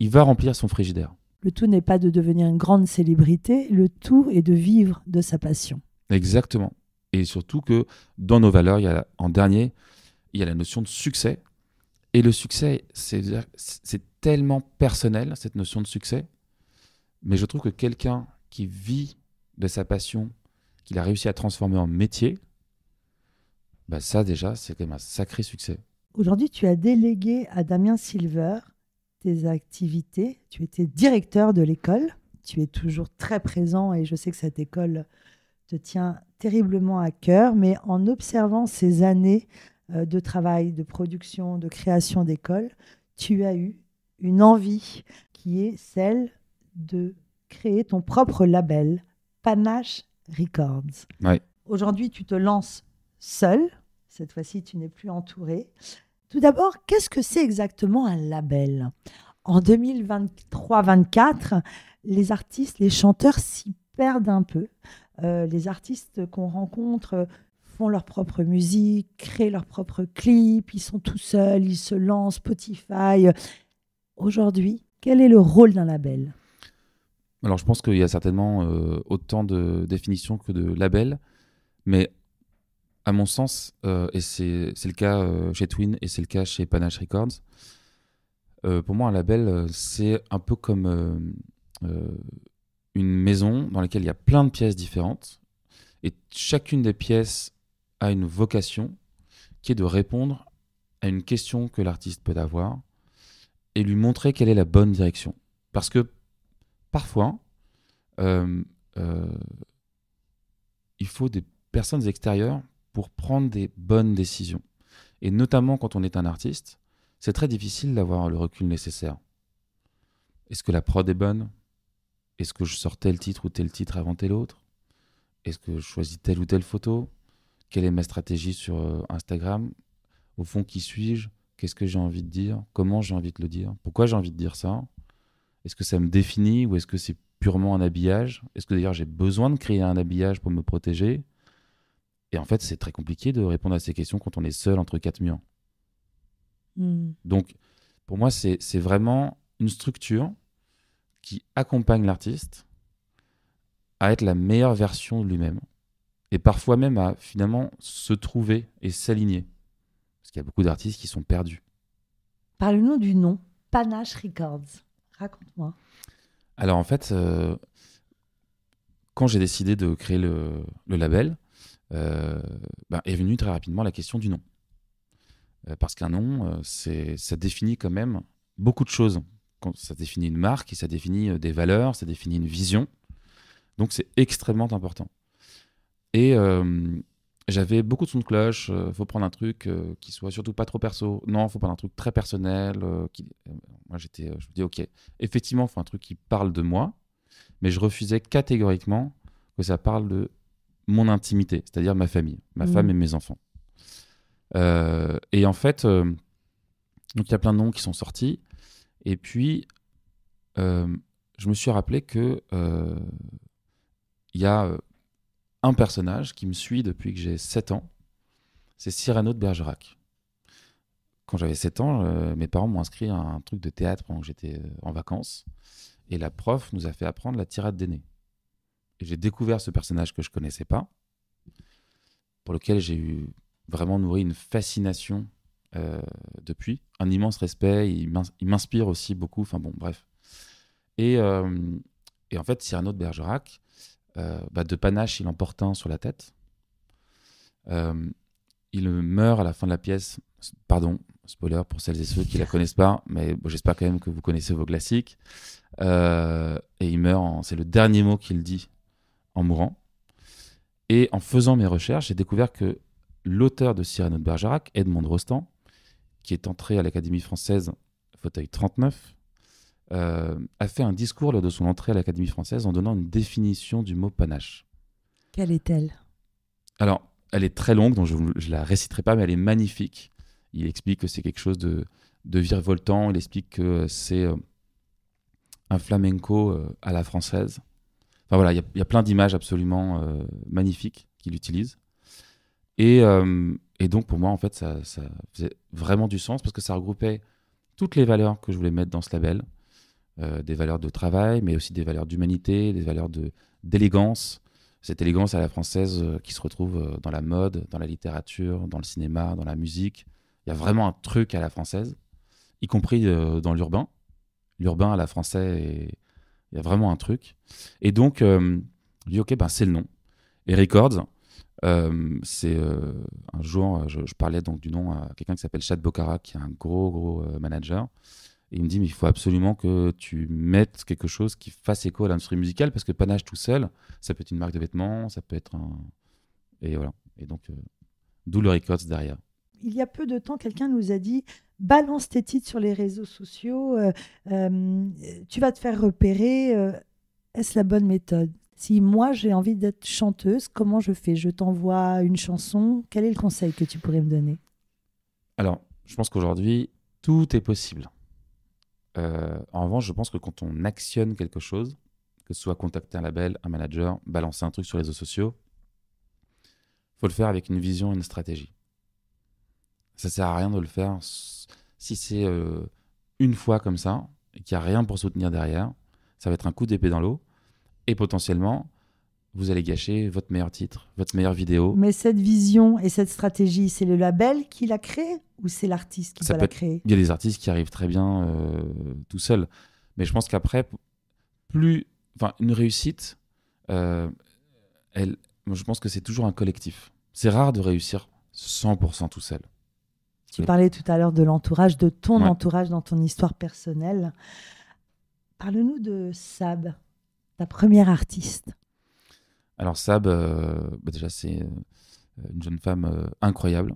S2: il va remplir son frigidaire.
S1: Le tout n'est pas de devenir une grande célébrité, le tout est de vivre de sa passion.
S2: Exactement. Et surtout que dans nos valeurs, il y a, en dernier, il y a la notion de succès. Et le succès, c'est tellement personnel, cette notion de succès. Mais je trouve que quelqu'un qui vit de sa passion, qu'il a réussi à transformer en métier, bah ça déjà, c'est quand un sacré succès.
S1: Aujourd'hui, tu as délégué à Damien Silver tes activités. Tu étais directeur de l'école. Tu es toujours très présent et je sais que cette école te tient terriblement à cœur. Mais en observant ces années euh, de travail, de production, de création d'école, tu as eu une envie qui est celle de créer ton propre label, Panache Records. Aujourd'hui, tu te lances seul. Cette fois-ci, tu n'es plus entouré. Tout d'abord, qu'est-ce que c'est exactement un label En 2023-24, les artistes, les chanteurs s'y perdent un peu. Euh, les artistes qu'on rencontre font leur propre musique, créent leur propre clip, ils sont tout seuls, ils se lancent, Spotify. Aujourd'hui, quel est le rôle d'un label
S2: alors, je pense qu'il y a certainement euh, autant de définitions que de labels, mais à mon sens, euh, et c'est le cas euh, chez Twin et c'est le cas chez Panache Records, pour moi, un label, c'est un peu comme une maison dans laquelle il y a plein de pièces différentes, et chacune des pièces a une vocation qui est de répondre à une question que l'artiste peut avoir et lui montrer quelle est la bonne direction. Parce que parfois, euh, euh, il faut des personnes extérieures pour prendre des bonnes décisions. Et notamment quand on est un artiste, c'est très difficile d'avoir le recul nécessaire. Est-ce que la prod est bonne Est-ce que je sors tel titre ou tel titre avant tel autre Est-ce que je choisis telle ou telle photo Quelle est ma stratégie sur euh, Instagram Au fond, qui suis-je Qu'est-ce que j'ai envie de dire Comment j'ai envie de le dire Pourquoi j'ai envie de dire ça est-ce que ça me définit ou est-ce que c'est purement un habillage Est-ce que d'ailleurs j'ai besoin de créer un habillage pour me protéger Et en fait, c'est très compliqué de répondre à ces questions quand on est seul entre quatre murs. Hmm. Donc, pour moi, c'est vraiment une structure qui accompagne l'artiste à être la meilleure version de lui-même et parfois même à finalement se trouver et s'aligner. Parce qu'il y a beaucoup d'artistes qui sont perdus.
S1: Parle-nous du nom, Panache Records. Raconte-moi.
S2: Alors en fait, euh, quand j'ai décidé de créer le, label, euh, ben, est venue très rapidement la question du nom. Euh, parce qu'un nom, c'est, ça définit quand même beaucoup de choses. ça définit une marque, ça définit des valeurs, ça définit une vision. Donc c'est extrêmement important. Et j'avais beaucoup de sons de cloche. Il euh, faut prendre un truc euh, qui soit surtout pas trop perso. Non, faut prendre un truc très personnel. Euh, qui... Moi, j'étais, je me dis, ok, effectivement, faut un truc qui parle de moi, mais je refusais catégoriquement que ça parle de mon intimité, c'est-à-dire ma famille, ma mmh. femme et mes enfants. et en fait, donc il y a plein de noms qui sont sortis. Et puis, je me suis rappelé que il y a un personnage qui me suit depuis que j'ai 7 ans, c'est Cyrano de Bergerac. Quand j'avais 7 ans, euh, mes parents m'ont inscrit à un truc de théâtre pendant que j'étais euh, en vacances, et la prof nous a fait apprendre la tirade d'aîné. Et j'ai découvert ce personnage que je connaissais pas, pour lequel j'ai eu vraiment nourri une fascination euh, depuis, un immense respect, il m'inspire aussi beaucoup, enfin bon, bref. et en fait, Cyrano de Bergerac, euh, bah, de panache, il en porte un sur la tête. Euh, il meurt à la fin de la pièce. Pardon, spoiler pour celles et ceux qui la connaissent pas, mais j'espère quand même que vous connaissez vos classiques. Euh, et il meurt, c'est le dernier mot qu'il dit en mourant. Et en faisant mes recherches, j'ai découvert que l'auteur de Cyrano de Bergerac, Edmond Rostand, qui est entré à l'Académie française, fauteuil 39, euh, a fait un discours lors de son entrée à l'Académie française en donnant une définition du mot panache.
S1: Quelle est-elle
S2: Alors, elle est très longue, donc je ne la réciterai pas, mais elle est magnifique. Il explique que c'est quelque chose de, de virevoltant, il explique que c'est euh, un flamenco euh, à la française. Enfin voilà, il y, a plein d'images absolument magnifiques qu'il utilise. Et, donc pour moi, en fait, ça, faisait vraiment du sens parce que ça regroupait toutes les valeurs que je voulais mettre dans ce label. Euh, des valeurs de travail, mais aussi des valeurs d'humanité, des valeurs d'élégance. Cette élégance à la française euh, qui se retrouve euh, dans la mode, dans la littérature, dans le cinéma, dans la musique. Il y a vraiment un truc à la française, y compris dans l'urbain. L'urbain à la française, il y a vraiment un truc. Et donc, je OK, ben, c'est le nom. Et Records, c'est un jour, je, je, parlais donc du nom à quelqu'un qui s'appelle Chad Bokara, qui est un gros, gros manager il me dit, mais il faut absolument que tu mettes quelque chose qui fasse écho à l'industrie musicale, parce que Panache tout seul, ça peut être une marque de vêtements, ça peut être un. Et voilà. Et donc, euh, d'où le records derrière.
S1: Il y a peu de temps, quelqu'un nous a dit balance tes titres sur les réseaux sociaux, euh, euh, tu vas te faire repérer. Est-ce la bonne méthode Si moi j'ai envie d'être chanteuse, comment je fais Je t'envoie une chanson. Quel est le conseil que tu pourrais me donner
S2: Alors, je pense qu'aujourd'hui, tout est possible. Euh, en revanche, je pense que quand on actionne quelque chose, que ce soit contacter un label, un manager, balancer un truc sur les réseaux sociaux, faut le faire avec une vision, une stratégie. Ça sert à rien de le faire si c'est euh, une fois comme ça et qu'il n'y a rien pour soutenir derrière. Ça va être un coup d'épée dans l'eau et potentiellement vous allez gâcher votre meilleur titre, votre meilleure vidéo.
S1: Mais cette vision et cette stratégie, c'est le label qui l'a créé ou c'est l'artiste qui la créer
S2: Il y a des artistes qui arrivent très bien euh, tout seuls. Mais je pense qu'après, plus. Enfin, une réussite, euh, je pense que c'est toujours un collectif. C'est rare de réussir 100% tout seul. Tu
S1: parlais tout à l'heure de l'entourage, de ton entourage dans ton histoire personnelle. Parle-nous de Sab, ta première artiste.
S2: Alors Sab, euh, bah, déjà c'est euh, une jeune femme euh, incroyable,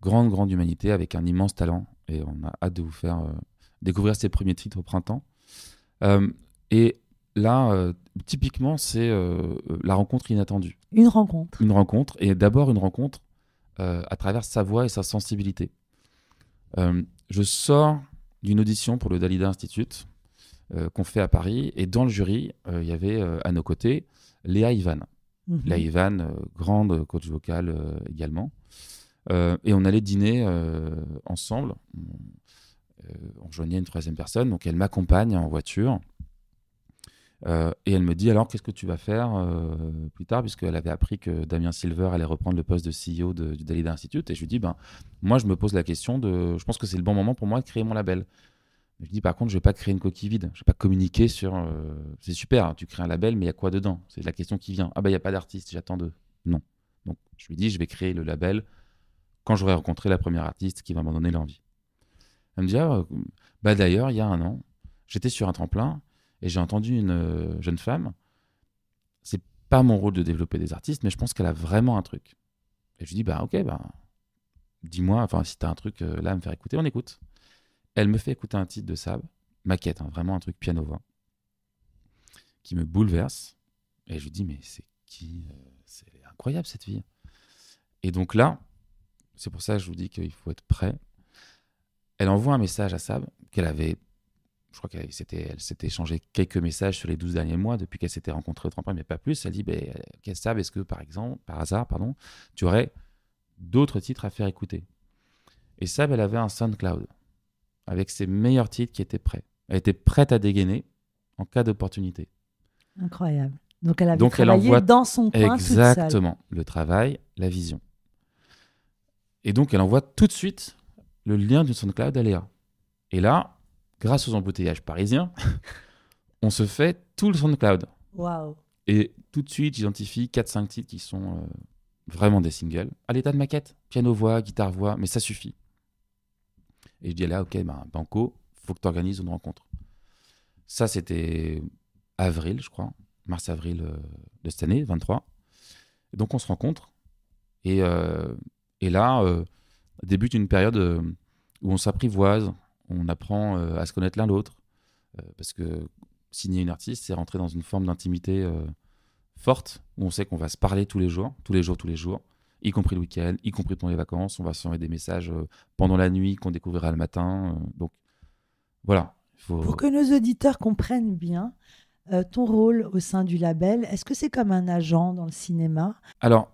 S2: grande grande humanité avec un immense talent et on a hâte de vous faire découvrir ses premiers titres au printemps. et là, typiquement, c'est la rencontre inattendue. Une rencontre. Une rencontre, et d'abord une rencontre à travers sa voix et sa sensibilité. je sors d'une audition pour le Dalida Institute qu'on fait à Paris, et dans le jury, il y avait à nos côtés Léa Ivan. Mhm. Ivan, euh, grande coach vocale euh, également. Euh, et on allait dîner ensemble. On, joignait une troisième personne, donc elle m'accompagne en voiture. et elle me dit alors qu'est-ce que tu vas faire plus tard, puisqu'elle avait appris que Damien Silver allait reprendre le poste de CEO du Dalida Institute. Et je lui dis, ben, moi je me pose la question de, je pense que c'est le bon moment pour moi de créer mon label. Je dis par contre, je ne vais pas créer une coquille vide, je ne vais pas communiquer sur. Euh, c'est super, hein, tu crées un label, mais il y a quoi dedans C'est la question qui vient. Ah bah il n'y a pas d'artiste, j'attends d'eux. Non. Donc je lui dis, je vais créer le label quand j'aurai rencontré la première artiste qui va m'en donner l'envie. Elle me dit, ah, euh, bah d'ailleurs, il y a un an, j'étais sur un tremplin et j'ai entendu une euh, jeune femme. C'est pas mon rôle de développer des artistes, mais je pense qu'elle a vraiment un truc. Et je lui dis, bah ok, ben, dis-moi, enfin si as un truc là à me faire écouter, on écoute. Elle me fait écouter un titre de Sab, maquette, hein, vraiment un truc piano voix, qui me bouleverse. Et je lui dis, mais c'est qui euh, C'est incroyable cette vie. Et donc là, c'est pour ça que je vous dis qu'il faut être prêt. Elle envoie un message à Sab qu'elle avait. Je crois qu'elle s'était, elle s'était échangé quelques messages sur les 12 derniers mois depuis qu'elle s'était rencontrée au tremplin, mais pas plus. Elle dit ben, euh, que Sab, est-ce que par exemple, par hasard, pardon, tu aurais d'autres titres à faire écouter Et Sab, elle avait un SoundCloud avec ses meilleurs titres qui étaient prêts. Elle était prête à dégainer en cas d'opportunité.
S1: Incroyable. Donc elle a travaillé dans son coin Exactement.
S2: Le travail, la vision. Et donc, elle envoie tout de suite le lien du SoundCloud à Léa. Et là, grâce aux embouteillages parisiens, [laughs] on se fait tout le SoundCloud. Waouh! Et tout de suite, j'identifie 4-5 titres qui sont euh, vraiment des singles, à l'état de maquette. Piano-voix, guitare-voix, mais ça suffit. Et je dis, là, OK, ben, Banco, faut que tu organises une rencontre. Ça, c'était avril, je crois, mars-avril euh, de cette année, 23. donc, on se rencontre. Et, euh, là, euh, débute une période où on s'apprivoise, on apprend à se connaître l'un l'autre. parce que signer une artiste, c'est rentrer dans une forme d'intimité forte où on sait qu'on va se parler tous les jours, tous les jours, tous les jours y compris le week-end, y compris pendant les vacances. On va s'envoyer des messages euh, pendant la nuit qu'on découvrira le matin. Euh, donc voilà. Pour que
S1: nos auditeurs comprennent bien euh, ton rôle au sein du label, est-ce que c'est comme un agent dans le cinéma
S2: Alors,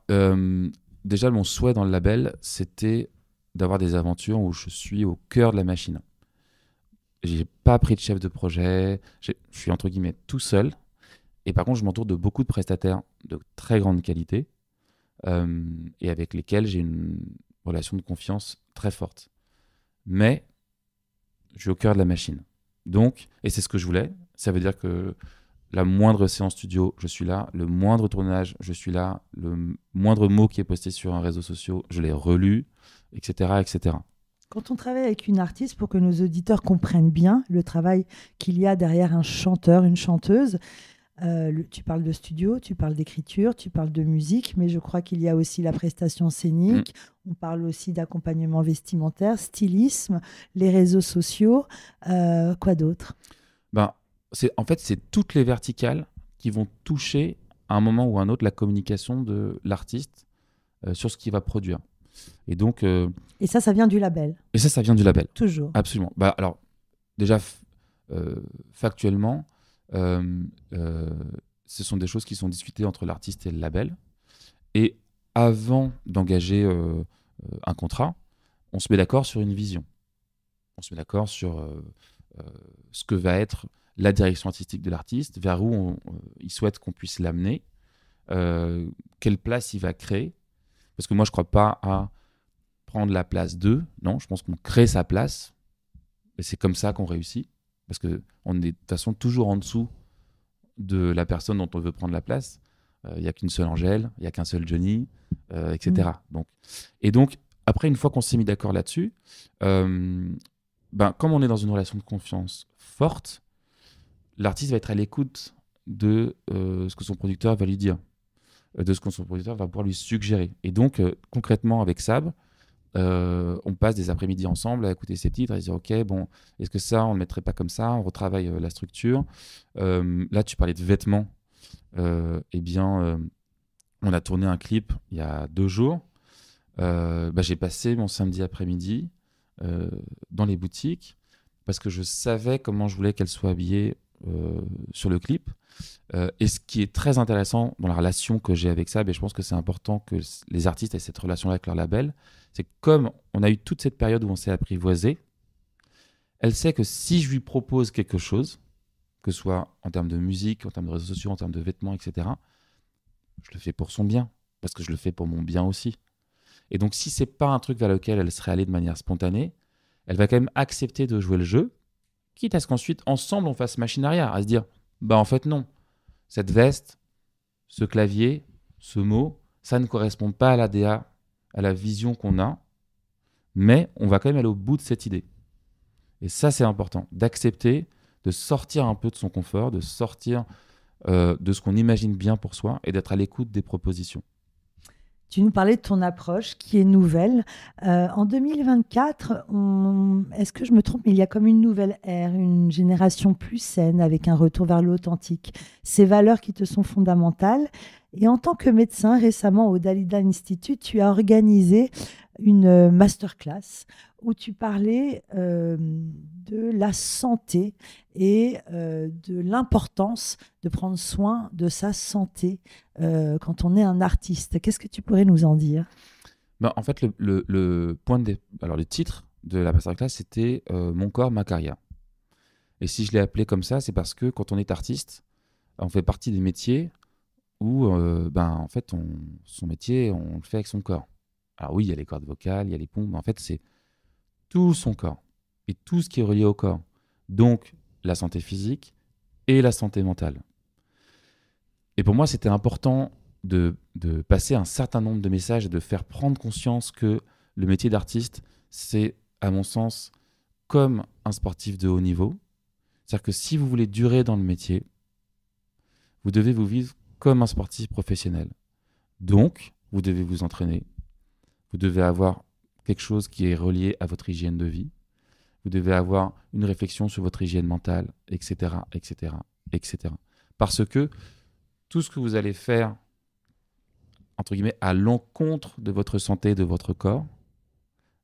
S2: déjà, mon souhait dans le label, c'était d'avoir des aventures où je suis au cœur de la machine. Je n'ai pas pris de chef de projet, je suis entre guillemets tout seul. Et par contre, je m'entoure de beaucoup de prestataires de très grande qualité euh, et avec lesquels j'ai une relation de confiance très forte. Mais je suis au cœur de la machine. Donc, et c'est ce que je voulais, ça veut dire que la moindre séance studio, je suis là, le moindre tournage, je suis là, le moindre mot qui est posté sur un réseau social, je l'ai relu, etc., etc.
S1: Quand on travaille avec une artiste, pour que nos auditeurs comprennent bien le travail qu'il y a derrière un chanteur, une chanteuse, euh, tu parles de studio, tu parles d'écriture, tu parles de musique, mais je crois qu'il y a aussi la prestation scénique. Mm. On parle aussi d'accompagnement vestimentaire, stylisme, les réseaux sociaux. Euh, quoi d'autre
S2: ben, En fait, c'est toutes les verticales qui vont toucher à un moment ou à un autre la communication de l'artiste euh, sur ce qu'il va produire. Et donc. et
S1: ça, ça vient du label.
S2: Et ça, ça vient du label. Toujours. Absolument. Bah, alors, déjà, factuellement, euh, euh, ce sont des choses qui sont discutées entre l'artiste et le label. Et avant d'engager euh, un contrat, on se met d'accord sur une vision. On se met d'accord sur ce que va être la direction artistique de l'artiste, vers où il souhaite qu'on puisse l'amener, quelle place il va créer. Parce que moi, je ne crois pas à prendre la place d'eux. Non, je pense qu'on crée sa place. Et c'est comme ça qu'on réussit parce que on est de toute façon toujours en dessous de la personne dont on veut prendre la place. Euh, il n'y a qu'une seule Angèle, il n'y a qu'un seul Johnny, euh, etc. Mm. Donc, et donc, après, une fois qu'on s'est mis d'accord là-dessus, euh, ben, comme on est dans une relation de confiance forte, l'artiste va être à l'écoute de ce que son producteur va lui dire, de ce que son producteur va pouvoir lui suggérer. Et donc, concrètement, avec Sab, euh, on passe des après-midi ensemble à écouter ces titres et dire ok bon est-ce que ça on le mettrait pas comme ça on retravaille euh, la structure euh, là tu parlais de vêtements eh bien on a tourné un clip il y a deux jours bah, j'ai passé mon samedi après-midi dans les boutiques parce que je savais comment je voulais qu'elles soient habillées euh, sur le clip. Euh, et ce qui est très intéressant dans la relation que j'ai avec ça, et je pense que c'est important que les artistes aient cette relation-là avec leur label, c'est que comme on a eu toute cette période où on s'est apprivoisé, elle sait que si je lui propose quelque chose, que ce soit en termes de musique, en termes de réseaux sociaux, en termes de vêtements, etc., je le fais pour son bien, parce que je le fais pour mon bien aussi. Et donc, si c'est pas un truc vers lequel elle serait allée de manière spontanée, elle va quand même accepter de jouer le jeu quitte à ce qu'ensuite, ensemble, on fasse machine arrière, à se dire, bah en fait non, cette veste, ce clavier, ce mot, ça ne correspond pas à la à la vision qu'on a, mais on va quand même aller au bout de cette idée. Et ça, c'est important, d'accepter, de sortir un peu de son confort, de sortir euh, de ce qu'on imagine bien pour soi et d'être à l'écoute des propositions.
S1: Tu nous parlais de ton approche qui est nouvelle. Euh, en 2024, on... est-ce que je me trompe, il y a comme une nouvelle ère, une génération plus saine avec un retour vers l'authentique, ces valeurs qui te sont fondamentales. Et en tant que médecin, récemment au Dalida Institute, tu as organisé une euh, masterclass où tu parlais euh, de la santé et euh, de l'importance de prendre soin de sa santé quand on est un artiste. Qu'est-ce que tu pourrais nous en dire
S2: ben, En fait, le, le, point de alors le titre de la masterclass c'était Mon corps, ma carrière. Et si je l'ai appelé comme ça, c'est parce que quand on est artiste, on fait partie des métiers où, ben, en fait, on, son métier, on le fait avec son corps. Alors oui, il y a les cordes vocales, il y a les pompes, mais en fait, c'est tout son corps et tout ce qui est relié au corps. Donc, la santé physique et la santé mentale. Et pour moi, c'était important de, de, passer un certain nombre de messages et de faire prendre conscience que le métier d'artiste, c'est, à mon sens, comme un sportif de haut niveau. C'est-à-dire que si vous voulez durer dans le métier, vous devez vous vivre comme un sportif professionnel. Donc, vous devez vous entraîner, vous devez avoir quelque chose qui est relié à votre hygiène de vie. Vous devez avoir une réflexion sur votre hygiène mentale, etc., etc., etc. Parce que tout ce que vous allez faire, entre guillemets, à l'encontre de votre santé, de votre corps,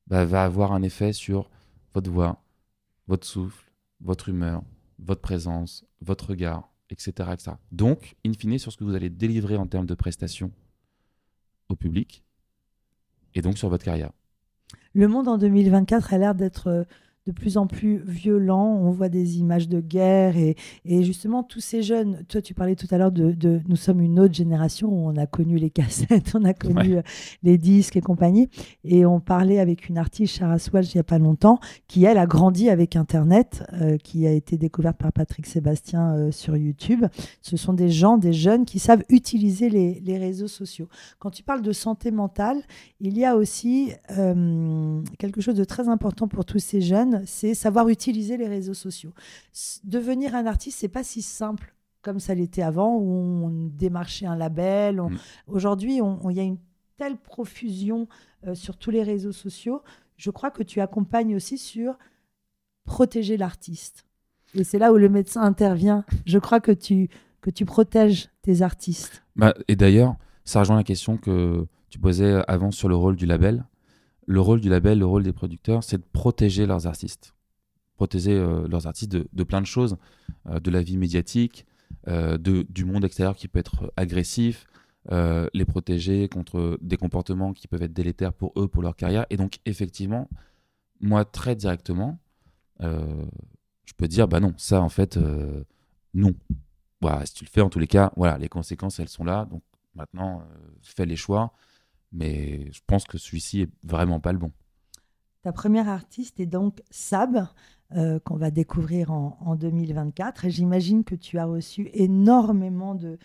S2: bah, va avoir un effet sur votre voix, votre souffle, votre humeur, votre présence, votre regard, etc. Donc, in fine, sur ce que vous allez délivrer en termes de prestations au public, et donc sur votre carrière.
S1: Le monde en 2024 a l'air d'être euh, de plus en plus violent. On voit des images de guerre et, justement tous ces jeunes. Toi, tu parlais tout à l'heure de, nous sommes une autre génération où on a connu les cassettes, [laughs] on a connu euh, les disques et compagnie. Et on parlait avec une artiste, Shara il n'y a pas longtemps, qui elle a grandi avec Internet, euh, qui a été découverte par Patrick Sébastien euh, sur YouTube. Ce sont des gens, des jeunes qui savent utiliser les, réseaux sociaux. Quand tu parles de santé mentale, il y a aussi quelque chose de très important pour tous ces jeunes c'est savoir utiliser les réseaux sociaux. Devenir un artiste, c'est pas si simple comme ça l'était avant, où on démarchait un label. Mm. Aujourd'hui, il on, y a une telle profusion euh, sur tous les réseaux sociaux. Je crois que tu accompagnes aussi sur protéger l'artiste. Et c'est là où le médecin intervient. Je crois que tu, que tu protèges tes artistes.
S2: Bah, et d'ailleurs, ça rejoint la question que tu posais avant sur le rôle du label le rôle du label, le rôle des producteurs, c'est de protéger leurs artistes. Protéger euh, leurs artistes de, plein de choses, euh, de la vie médiatique, euh, de, du monde extérieur qui peut être agressif, les protéger contre des comportements qui peuvent être délétères pour eux, pour leur carrière. Et donc, effectivement, moi, très directement, je peux dire, bah non, ça, en fait, non. Voilà, si tu le fais, en tous les cas, voilà, les conséquences, elles sont là. Donc, maintenant, fais les choix mais je pense que celui-ci est vraiment pas le bon.
S1: Ta première artiste est donc Sab, euh, qu'on va découvrir en, 2024. j'imagine que tu as reçu énormément de,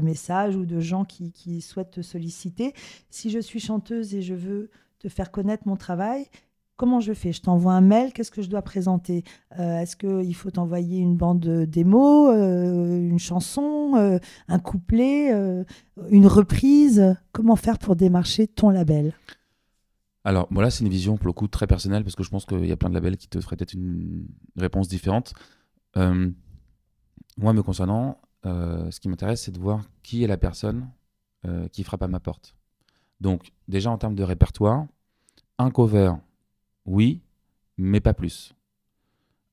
S1: messages ou de gens qui, qui souhaitent te solliciter. Si je suis chanteuse et je veux te faire connaître mon travail, comment je fais Je t'envoie un mail, qu'est-ce que je dois présenter euh, Est-ce qu'il faut t'envoyer une bande démo, euh, une chanson, euh, un couplet, une reprise Comment faire pour démarcher ton label
S2: alors, moi, c'est une vision, pour le coup, très personnelle, parce que je pense qu'il y a plein de labels qui te feraient peut-être une réponse différente. moi, me concernant, ce qui m'intéresse, c'est de voir qui est la personne qui frappe à ma porte. Donc, déjà, en termes de répertoire, un cover, oui, mais pas plus.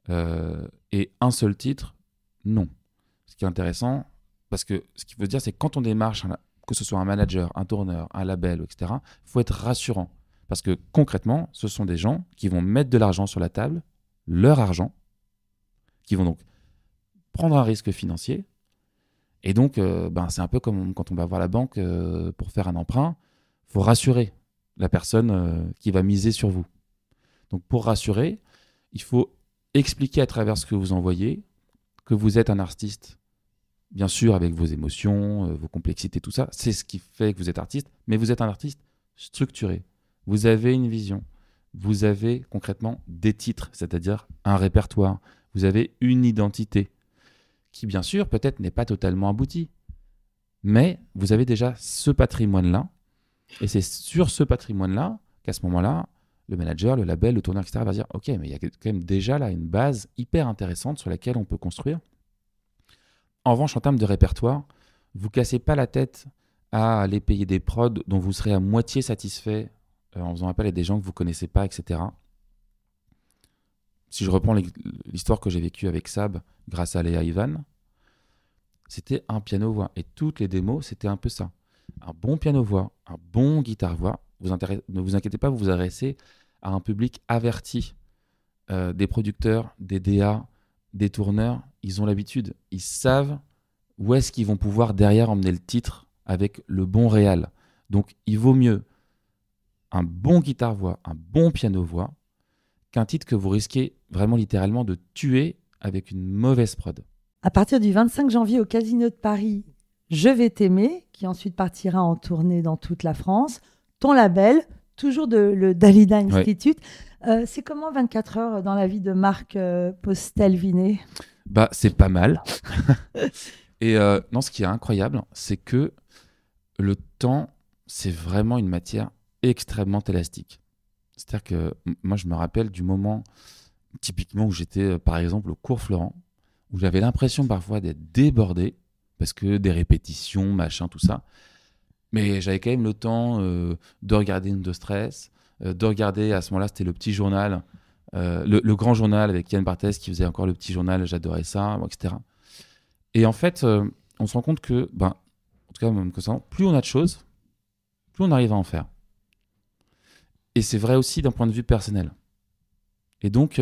S2: Euh, et un seul titre, non. Ce qui est intéressant, parce que ce qu'il veut dire, c'est que quand on démarche, que ce soit un manager, un tourneur, un label, etc., il faut être rassurant. Parce que concrètement, ce sont des gens qui vont mettre de l'argent sur la table, leur argent, qui vont donc prendre un risque financier. Et donc, euh, ben, c'est un peu comme quand on va voir la banque euh, pour faire un emprunt, faut rassurer la personne qui va miser sur vous. Donc pour rassurer, il faut expliquer à travers ce que vous envoyez que vous êtes un artiste. Bien sûr, avec vos émotions, euh, vos complexités, tout ça, c'est ce qui fait que vous êtes artiste, mais vous êtes un artiste structuré. Vous avez une vision. Vous avez concrètement des titres, c'est-à-dire un répertoire. Vous avez une identité qui, bien sûr, peut-être n'est pas totalement aboutie. Mais vous avez déjà ce patrimoine-là. Et c'est sur ce patrimoine-là qu'à ce moment-là, le manager, le label, le tourneur, etc. va dire Ok, mais il y a quand même déjà là une base hyper intéressante sur laquelle on peut construire. En revanche, en termes de répertoire, vous cassez pas la tête à aller payer des prods dont vous serez à moitié satisfait euh, en faisant appel à des gens que vous connaissez pas, etc. Si je reprends l'histoire que j'ai vécue avec Sab grâce à Léa Ivan, c'était un piano-voix. Et toutes les démos, c'était un peu ça. Un bon piano-voix, un bon guitare-voix. ne vous inquiétez pas, vous vous adressez à un public averti. Euh, des producteurs, des DA, des tourneurs, ils ont l'habitude. Ils savent où est-ce qu'ils vont pouvoir derrière emmener le titre avec le bon réal. Donc il vaut mieux un bon guitare-voix, un bon piano-voix, qu'un titre que vous risquez vraiment littéralement de tuer avec une mauvaise prod.
S1: À partir du 25 janvier au Casino de Paris, Je vais t'aimer, qui ensuite partira en tournée dans toute la France, ton label toujours de le Dalida Institute. Euh, c'est comment 24 heures dans la vie de Marc euh, Postelvinet
S2: Bah, c'est pas mal. [laughs] Et euh, non, ce qui est incroyable, c'est que le temps, c'est vraiment une matière extrêmement élastique. C'est-à-dire que moi, je me rappelle du moment typiquement où j'étais, par exemple, au cours Florent, où j'avais l'impression parfois d'être débordé parce que des répétitions, machin, tout ça. Mais j'avais quand même le temps euh, de regarder Une de Stress, euh, de regarder, à ce moment-là, c'était le petit journal, euh, le, grand journal avec Yann Barthès qui faisait encore le petit journal, j'adorais ça, etc. Et en fait, on se rend compte que, ben, en tout cas, même que ça, plus on a de choses, plus on arrive à en faire. Et c'est vrai aussi d'un point de vue personnel. Et donc,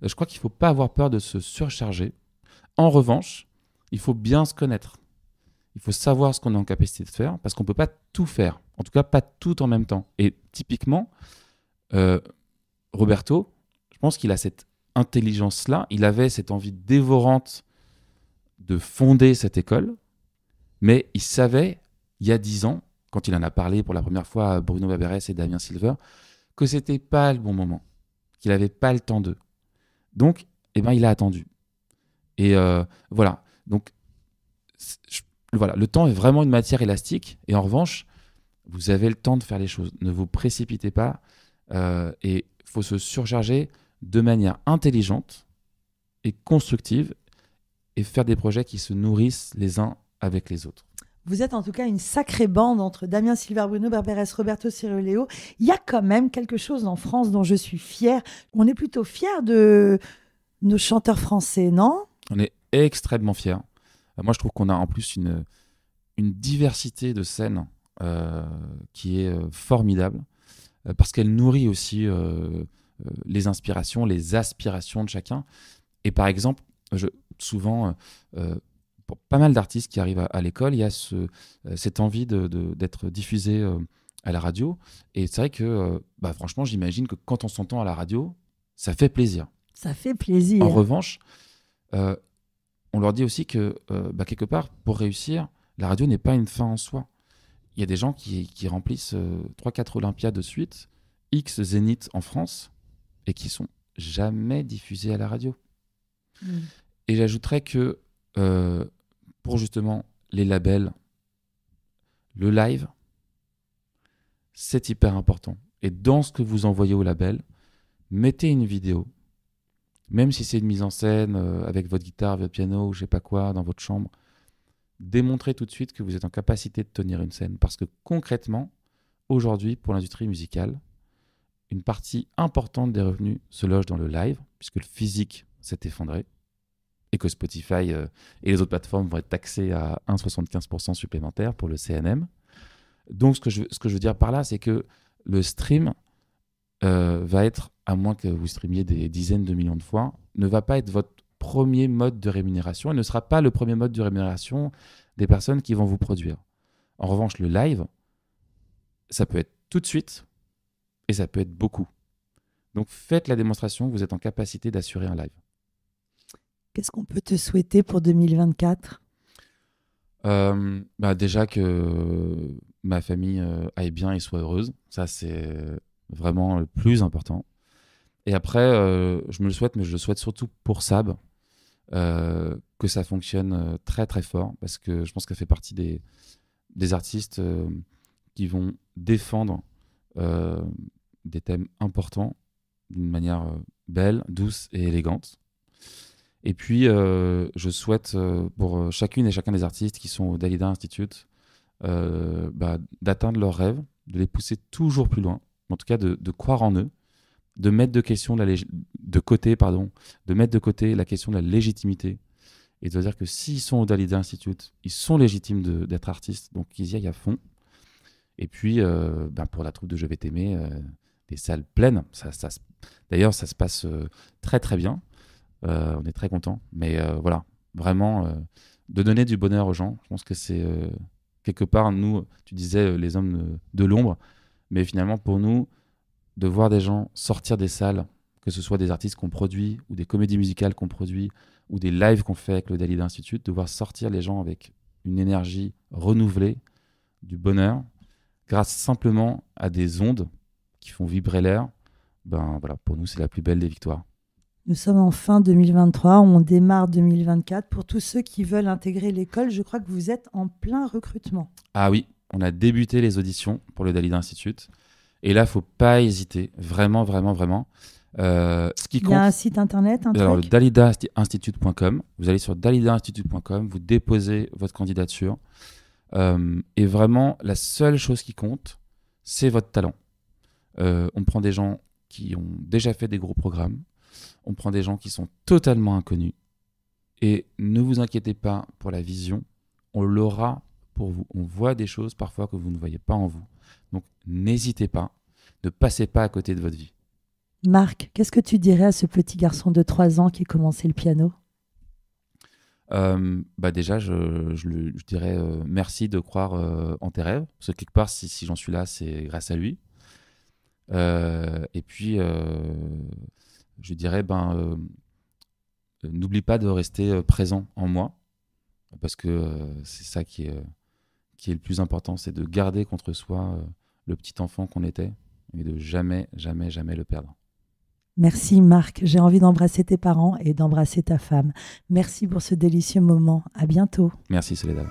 S2: je crois qu'il ne faut pas avoir peur de se surcharger. En revanche, il faut bien se connaître il faut savoir ce qu'on est en capacité de faire parce qu'on ne peut pas tout faire, en tout cas pas tout en même temps. Et typiquement, euh, Roberto, je pense qu'il a cette intelligence-là, il avait cette envie dévorante de fonder cette école, mais il savait, il y a dix ans, quand il en a parlé pour la première fois à Bruno Baberès et Damien Silver, que c'était pas le bon moment, qu'il n'avait pas le temps d'eux. Donc, eh ben, il a attendu. Et euh, voilà. Donc, je voilà, le temps est vraiment une matière élastique. Et en revanche, vous avez le temps de faire les choses. Ne vous précipitez pas. Euh, et il faut se surcharger de manière intelligente et constructive et faire des projets qui se nourrissent les uns avec les autres.
S1: Vous êtes en tout cas une sacrée bande entre Damien Silver, Bruno Berberes, Roberto Ciruleo. Il y a quand même quelque chose en France dont je suis fier. On est plutôt fier de nos chanteurs français, non
S2: On est extrêmement fier. Euh, moi, je trouve qu'on a en plus une, une diversité de scènes euh, qui est euh, formidable parce qu'elle nourrit aussi les inspirations, les aspirations de chacun. Et par exemple, je, souvent, pour pas mal d'artistes qui arrivent à, l'école, il y a ce, cette envie d'être diffusé à la radio. Et c'est vrai que, bah, franchement, j'imagine que quand on s'entend à la radio, ça fait plaisir.
S1: Ça fait plaisir. En
S2: revanche, on leur dit aussi que, euh, bah, quelque part, pour réussir, la radio n'est pas une fin en soi. Il y a des gens qui, remplissent 3-4 euh, Olympiades de suite, X Zénith en France, et qui sont jamais diffusés à la radio. Mm. Et j'ajouterais que, euh, pour justement les labels, le live, c'est hyper important. Et dans ce que vous envoyez au label, mettez une vidéo, même si c'est une mise en scène euh, avec votre guitare, votre piano, ou je sais pas quoi, dans votre chambre, démontrez tout de suite que vous êtes en capacité de tenir une scène. Parce que concrètement, aujourd'hui, pour l'industrie musicale, une partie importante des revenus se loge dans le live, puisque le physique s'est effondré, et que Spotify euh, et les autres plateformes vont être taxées à 1,75% supplémentaire pour le CNM. Donc ce que je, ce que je veux dire par là, c'est que le stream euh, va être à moins que vous streamiez des dizaines de millions de fois, ne va pas être votre premier mode de rémunération et ne sera pas le premier mode de rémunération des personnes qui vont vous produire. En revanche, le live, ça peut être tout de suite et ça peut être beaucoup. Donc faites la démonstration que vous êtes en capacité d'assurer un live.
S1: Qu'est-ce qu'on peut te souhaiter pour 2024
S2: euh, bah, Déjà que ma famille euh, aille bien et soit heureuse. Ça, c'est vraiment le plus important. Et après, euh, je me le souhaite, mais je le souhaite surtout pour Sab, euh, que ça fonctionne euh, très très fort, parce que je pense qu'elle fait partie des, artistes qui vont défendre des thèmes importants d'une manière belle, douce et élégante. Et puis, je souhaite pour chacune et chacun des artistes qui sont au Dalida Institute bah, d'atteindre leurs rêves, de les pousser toujours plus loin, en tout cas de croire en eux de mettre de, côté, pardon, de mettre de côté la question de la légitimité et de dire que s'ils sont au Dalida Institute, ils sont légitimes d'être artistes, donc ils y aillent à fond. Et puis, euh, ben, pour la troupe de Je vais t'aimer, euh, des salles pleines. Ça, ça D'ailleurs, ça se passe euh, très très bien. on est très contents, Mais voilà, vraiment, de donner du bonheur aux gens, je pense que c'est quelque part, nous, tu disais les hommes de l'ombre, mais finalement, pour nous, de voir des gens sortir des salles, que ce soit des artistes qu'on produit ou des comédies musicales qu'on produit ou des lives qu'on fait avec le Dalida Institute, de voir sortir les gens avec une énergie renouvelée, du bonheur, grâce simplement à des ondes qui font vibrer l'air, ben voilà, pour nous c'est la plus belle des victoires.
S1: Nous sommes en fin 2023, on démarre 2024. Pour tous ceux qui veulent intégrer l'école, je crois que vous êtes en plein recrutement.
S2: Ah oui, on a débuté les auditions pour le Dalida Institute. Et là, faut pas hésiter, vraiment, vraiment, vraiment. Euh, Il y a un site internet. dalidainstitute.com. Vous allez sur dalidainstitute.com, vous déposez votre candidature. Euh, et vraiment, la seule chose qui compte, c'est votre talent. Euh, on prend des gens qui ont déjà fait des gros programmes. On prend des gens qui sont totalement inconnus. Et ne vous inquiétez pas pour la vision. On l'aura pour vous. On voit des choses parfois que vous ne voyez pas en vous. Donc n'hésitez pas, ne passez pas à côté de votre vie.
S1: Marc, qu'est-ce que tu dirais à ce petit garçon de 3 ans qui a commencé le piano
S2: euh, bah déjà, je, dirais euh, merci de croire euh, en tes rêves. Parce que quelque part, si, si j'en suis là, c'est grâce à lui. et puis, je dirais, ben, n'oublie pas de rester présent en moi. Parce que c'est ça qui est, qui est le plus important, c'est de garder contre soi le petit enfant qu'on était et de jamais, jamais, jamais le perdre.
S1: Merci Marc, j'ai envie d'embrasser tes parents et d'embrasser ta femme. Merci pour ce délicieux moment. À bientôt.
S2: Merci Soledad.